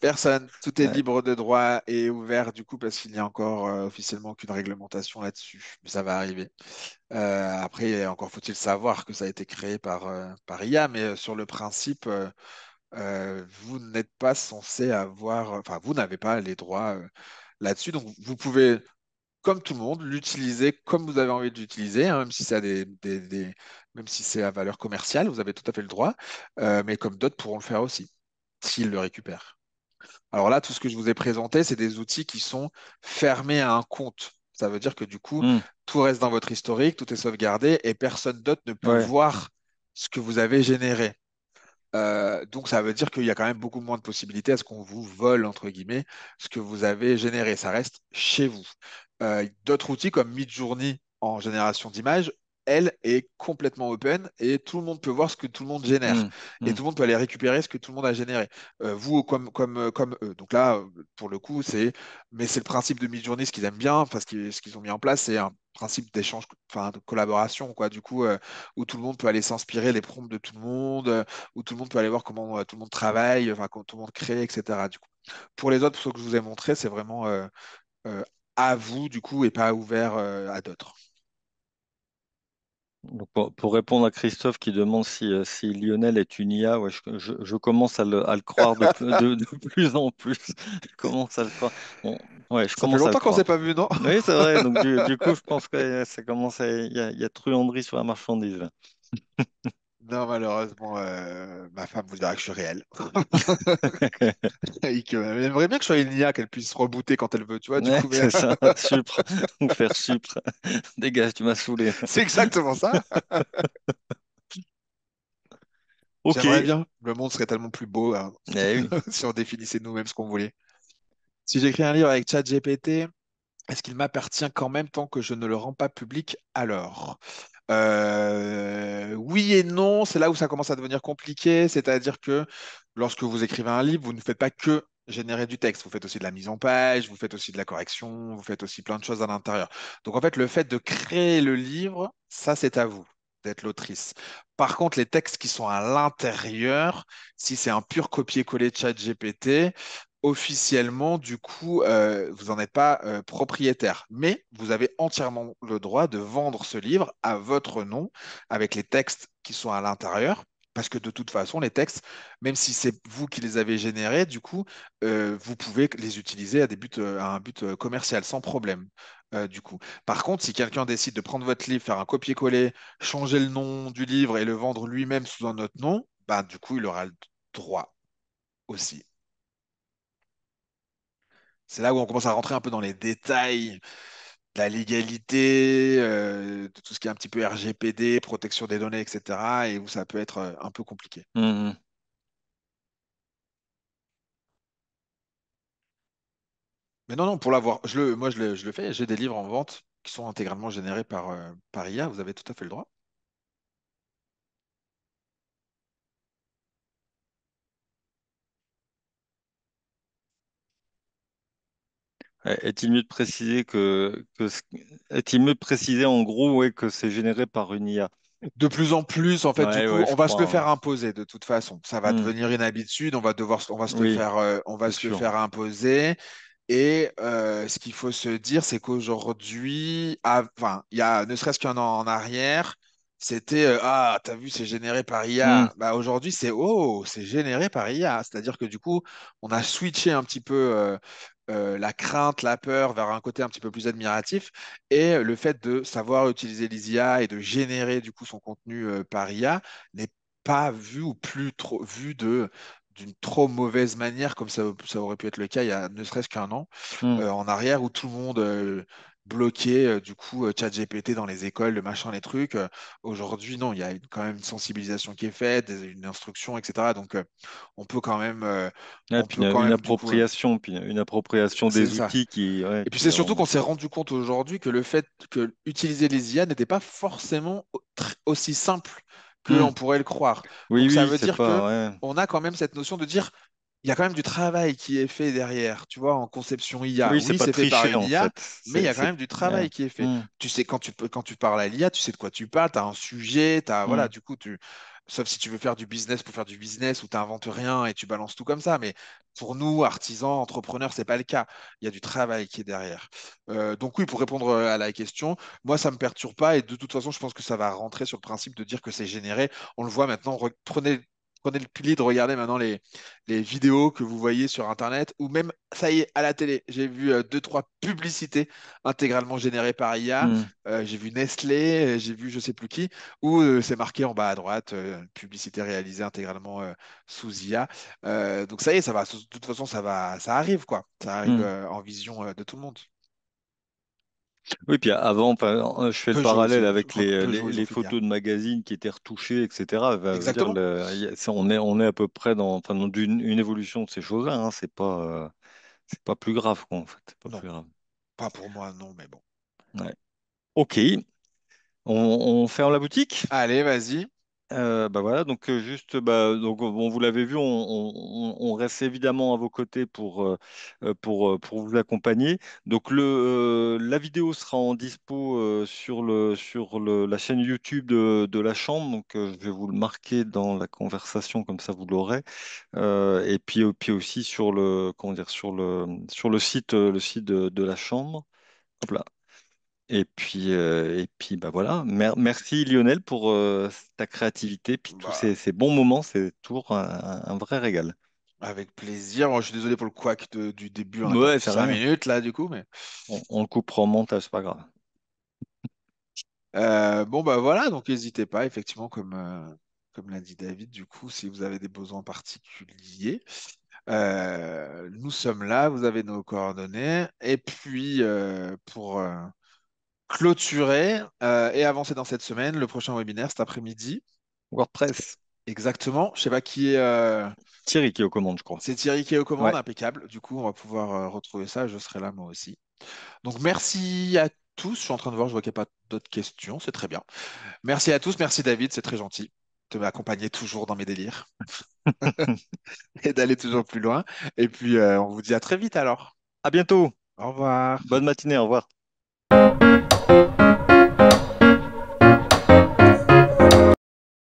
Speaker 1: Personne. Tout est libre de droit et ouvert du coup parce qu'il n'y a encore euh, officiellement qu'une réglementation là-dessus. Mais ça va arriver. Euh, après, encore faut-il savoir que ça a été créé par, par IA, mais sur le principe, vous n'êtes pas censé avoir, enfin vous n'avez pas les droits là-dessus. Donc, vous pouvez comme tout le monde, l'utiliser comme vous avez envie de l'utiliser, hein, même si c'est des, même si c'est à valeur commerciale, vous avez tout à fait le droit, euh, mais comme d'autres pourront le faire aussi, s'ils le récupèrent. Alors là, tout ce que je vous ai présenté, c'est des outils qui sont fermés à un compte. Ça veut dire que du coup, hmm. tout reste dans votre historique, tout est sauvegardé et personne d'autre ne peut voir ce que vous avez généré. Euh, donc ça veut dire qu'il y a quand même beaucoup moins de possibilités à ce qu'on vous vole, entre guillemets, ce que vous avez généré. Ça reste chez vous. Euh, d'autres outils comme Midjourney en génération d'images elle est complètement open et tout le monde peut voir ce que tout le monde génère mmh, et mmh. tout le monde peut aller récupérer ce que tout le monde a généré. Euh, vous comme comme euh, comme eux. Donc là, pour le coup, c'est mais c'est le principe de mid-journée ce qu'ils aiment bien, parce ce qu'ils ont mis en place, c'est un principe d'échange, enfin de collaboration, quoi. Du coup, euh, où tout le monde peut aller s'inspirer les prompts de tout le monde, où tout le monde peut aller voir comment tout le monde travaille, enfin comment tout le monde crée, etc. Du coup, pour les autres, ce que je vous ai montré, c'est vraiment à vous, du coup, et pas ouvert à d'autres
Speaker 2: pour, répondre à Christophe qui demande si, euh, Lionel est une IA, ouais, je, commence à le, croire de, plus en plus. Je commence à Ça fait longtemps qu'on ne s'est pas
Speaker 1: vu, non Oui, c'est vrai. Donc du, coup, je
Speaker 2: pense que <laughs> euh, ça commence y, a truanderie
Speaker 1: sur la marchandise. Non, malheureusement, euh, ma femme vous dira que je suis réel. <laughs> bien que je sois une IA, qu'elle puisse rebooter quand elle veut, tu vois. Du c'est ça, <laughs> supre, ou faire supre.
Speaker 2: <laughs> Dégage, tu m'as saoulé. C'est
Speaker 1: exactement ça. ok. Bien. Le monde serait tellement plus beau hein, eh si on définissait nous-mêmes ce qu'on voulait. Si j'écris un livre avec ChatGPT, est-ce qu'il m'appartient quand même tant que je ne le rends pas public alors euh, oui et non, c'est là où ça commence à devenir compliqué, c'est-à-dire que lorsque vous écrivez un livre, vous ne faites pas que générer du texte, vous faites aussi de la mise en page, vous faites aussi de la correction, vous faites aussi plein de choses à l'intérieur. Donc en fait, le fait de créer le livre, ça c'est à vous d'être l'autrice. Par contre, les textes qui sont à l'intérieur, si c'est un pur copier-coller de chat GPT, officiellement, du coup, euh, vous n'en êtes pas euh, propriétaire, mais vous avez entièrement le droit de vendre ce livre à votre nom, avec les textes qui sont à l'intérieur, parce que de toute façon, les textes, même si c'est vous qui les avez générés, du coup, euh, vous pouvez les utiliser à, un but commercial sans problème. du coup. Par contre, si quelqu'un décide de prendre votre livre, faire un copier-coller, changer le nom du livre et le vendre lui-même sous un autre nom, bah, du coup, il aura le droit aussi. C'est là où on commence à rentrer un peu dans les détails de la légalité, euh, de tout ce qui est un petit peu RGPD, protection des données, etc. Et où ça peut être euh, un peu compliqué. Mmh, mmh. Mais non, non, pour l'avoir, je le, moi je le, fais, j'ai des livres en vente qui sont intégralement générés par, euh, par IA, vous avez tout à fait le droit. Eh,
Speaker 2: est-il mieux de préciser que, est-il mieux de en gros ouais, que c'est généré par une IA? De plus en plus, en fait, on va se le faire
Speaker 1: imposer de toute façon. Ça va hmm. devenir une habitude. On va devoir, on va se le faire, euh, on va se faire imposer. Et euh, ce qu'il faut se dire, c'est qu'aujourd'hui, enfin, il y a ne serait-ce qu'un an en arrière, c'était Ah, ah t'as vu c'est généré par IA. Hmm. Bah aujourd'hui c'est oh c'est généré par IA. C'est-à-dire que du coup on a switché un petit peu euh, la crainte, la peur vers un côté un petit peu plus admiratif et le fait de savoir utiliser l'IA et de générer du coup son contenu euh, par IA n'est pas vu ou plus trop vu de d'une trop mauvaise manière comme ça, aurait pu être le cas il y a ne serait-ce qu'un an hmm. euh, en arrière où tout le monde bloquer euh, du coup euh, ChatGPT dans les écoles, le machin, les trucs. Euh, aujourd'hui, non, il y a quand même une sensibilisation qui est faite, une instruction, etc. Donc, on peut quand même. il y a quand une, même, appropriation,
Speaker 2: puis une appropriation des outils qui. et puis c'est surtout qu'on s'est
Speaker 1: rendu compte aujourd'hui que le fait que utiliser les IA n'était pas forcément aussi simple hmm. que on pourrait le croire. Oui, oui ça veut dire on a quand même cette notion de dire il y a quand même du travail qui est fait derrière, tu vois, en conception IA. Oui, c'est fait par une IA, mais il y a quand même du travail qui est fait. Mmh. Tu sais, quand tu, quand tu parles à l'IA, tu sais de quoi tu parles, tu as un sujet, tu as, mmh. voilà, du coup, tu, sauf si tu veux faire du business pour faire du business ou tu n'inventes rien et tu balances tout comme ça. Mais pour nous, artisans, entrepreneurs, ce n'est pas le cas. Il y a du travail qui est derrière. Euh, donc oui, pour répondre euh, à la question, moi, ça ne me perturbe pas et de toute façon, je pense que ça va rentrer sur le principe de dire que c'est généré. On le voit maintenant, prenez prenez le pli de regarder maintenant les, vidéos que vous voyez sur Internet ou même, ça y est, à la télé. J'ai vu euh, deux, trois publicités intégralement générées par IA. Hmm. Euh, j'ai vu Nestlé, euh, j'ai vu je sais plus qui, où c'est marqué en bas à droite, publicité réalisée intégralement sous IA. donc ça y est, ça va. De toute façon, ça va, ça arrive quoi. Ça arrive hmm. en vision de tout le monde.
Speaker 2: Oui, puis avant, euh, je fais le parallèle avec les, euh, photos de magazines qui étaient retouchées, etc. on, est, on est à peu près dans, une, évolution de ces choses-là. Hein. C'est pas, euh, pas plus grave, en fait.
Speaker 1: Pas, pour moi, non, mais bon.
Speaker 2: Ok. on ferme la boutique? Allez, vas-y. Euh, bah, voilà, donc juste, bah, donc, vous l'avez vu, on, reste évidemment à vos côtés pour, pour, pour vous accompagner. Donc le, la vidéo sera en dispo sur le, sur le, la chaîne YouTube de, de la chambre. Donc je vais vous le marquer dans la conversation, comme ça vous l'aurez. Euh, et puis, aussi sur le, comment sur le, sur le site, le site de, de la chambre. Hop là. Et puis, euh, puis bah, voilà. merci Lionel pour euh, ta créativité, puis tous bah ces, bons moments, c'est toujours un, vrai régal.
Speaker 1: avec plaisir. je suis désolé pour le couac du début, minutes là, du coup, mais. On, le coupera en montage, c'est pas grave. Euh, bon, bah voilà, donc n'hésitez pas, effectivement, comme, comme l'a dit David, du coup, si vous avez des besoins particuliers, nous sommes là, vous avez nos coordonnées, et puis pour clôturer euh, et avancer dans cette semaine. Le prochain webinaire cet après-midi. WordPress. Exactement. Je sais pas qui est. Euh,
Speaker 2: Thierry qui est aux commandes, je
Speaker 1: crois. C'est Thierry qui est aux commandes, impeccable. Du coup, on va pouvoir euh, retrouver ça. Je serai là moi aussi. Donc merci à tous. Je suis en train de voir, je vois qu'il n'y a pas d'autres questions. C'est très bien. Merci à tous. Merci David, c'est très gentil de m'accompagner toujours dans mes délires <laughs> <laughs> et d'aller toujours plus loin. Et puis, on vous dit à très vite alors. À bientôt. Au revoir.
Speaker 2: Bonne matinée. Au revoir.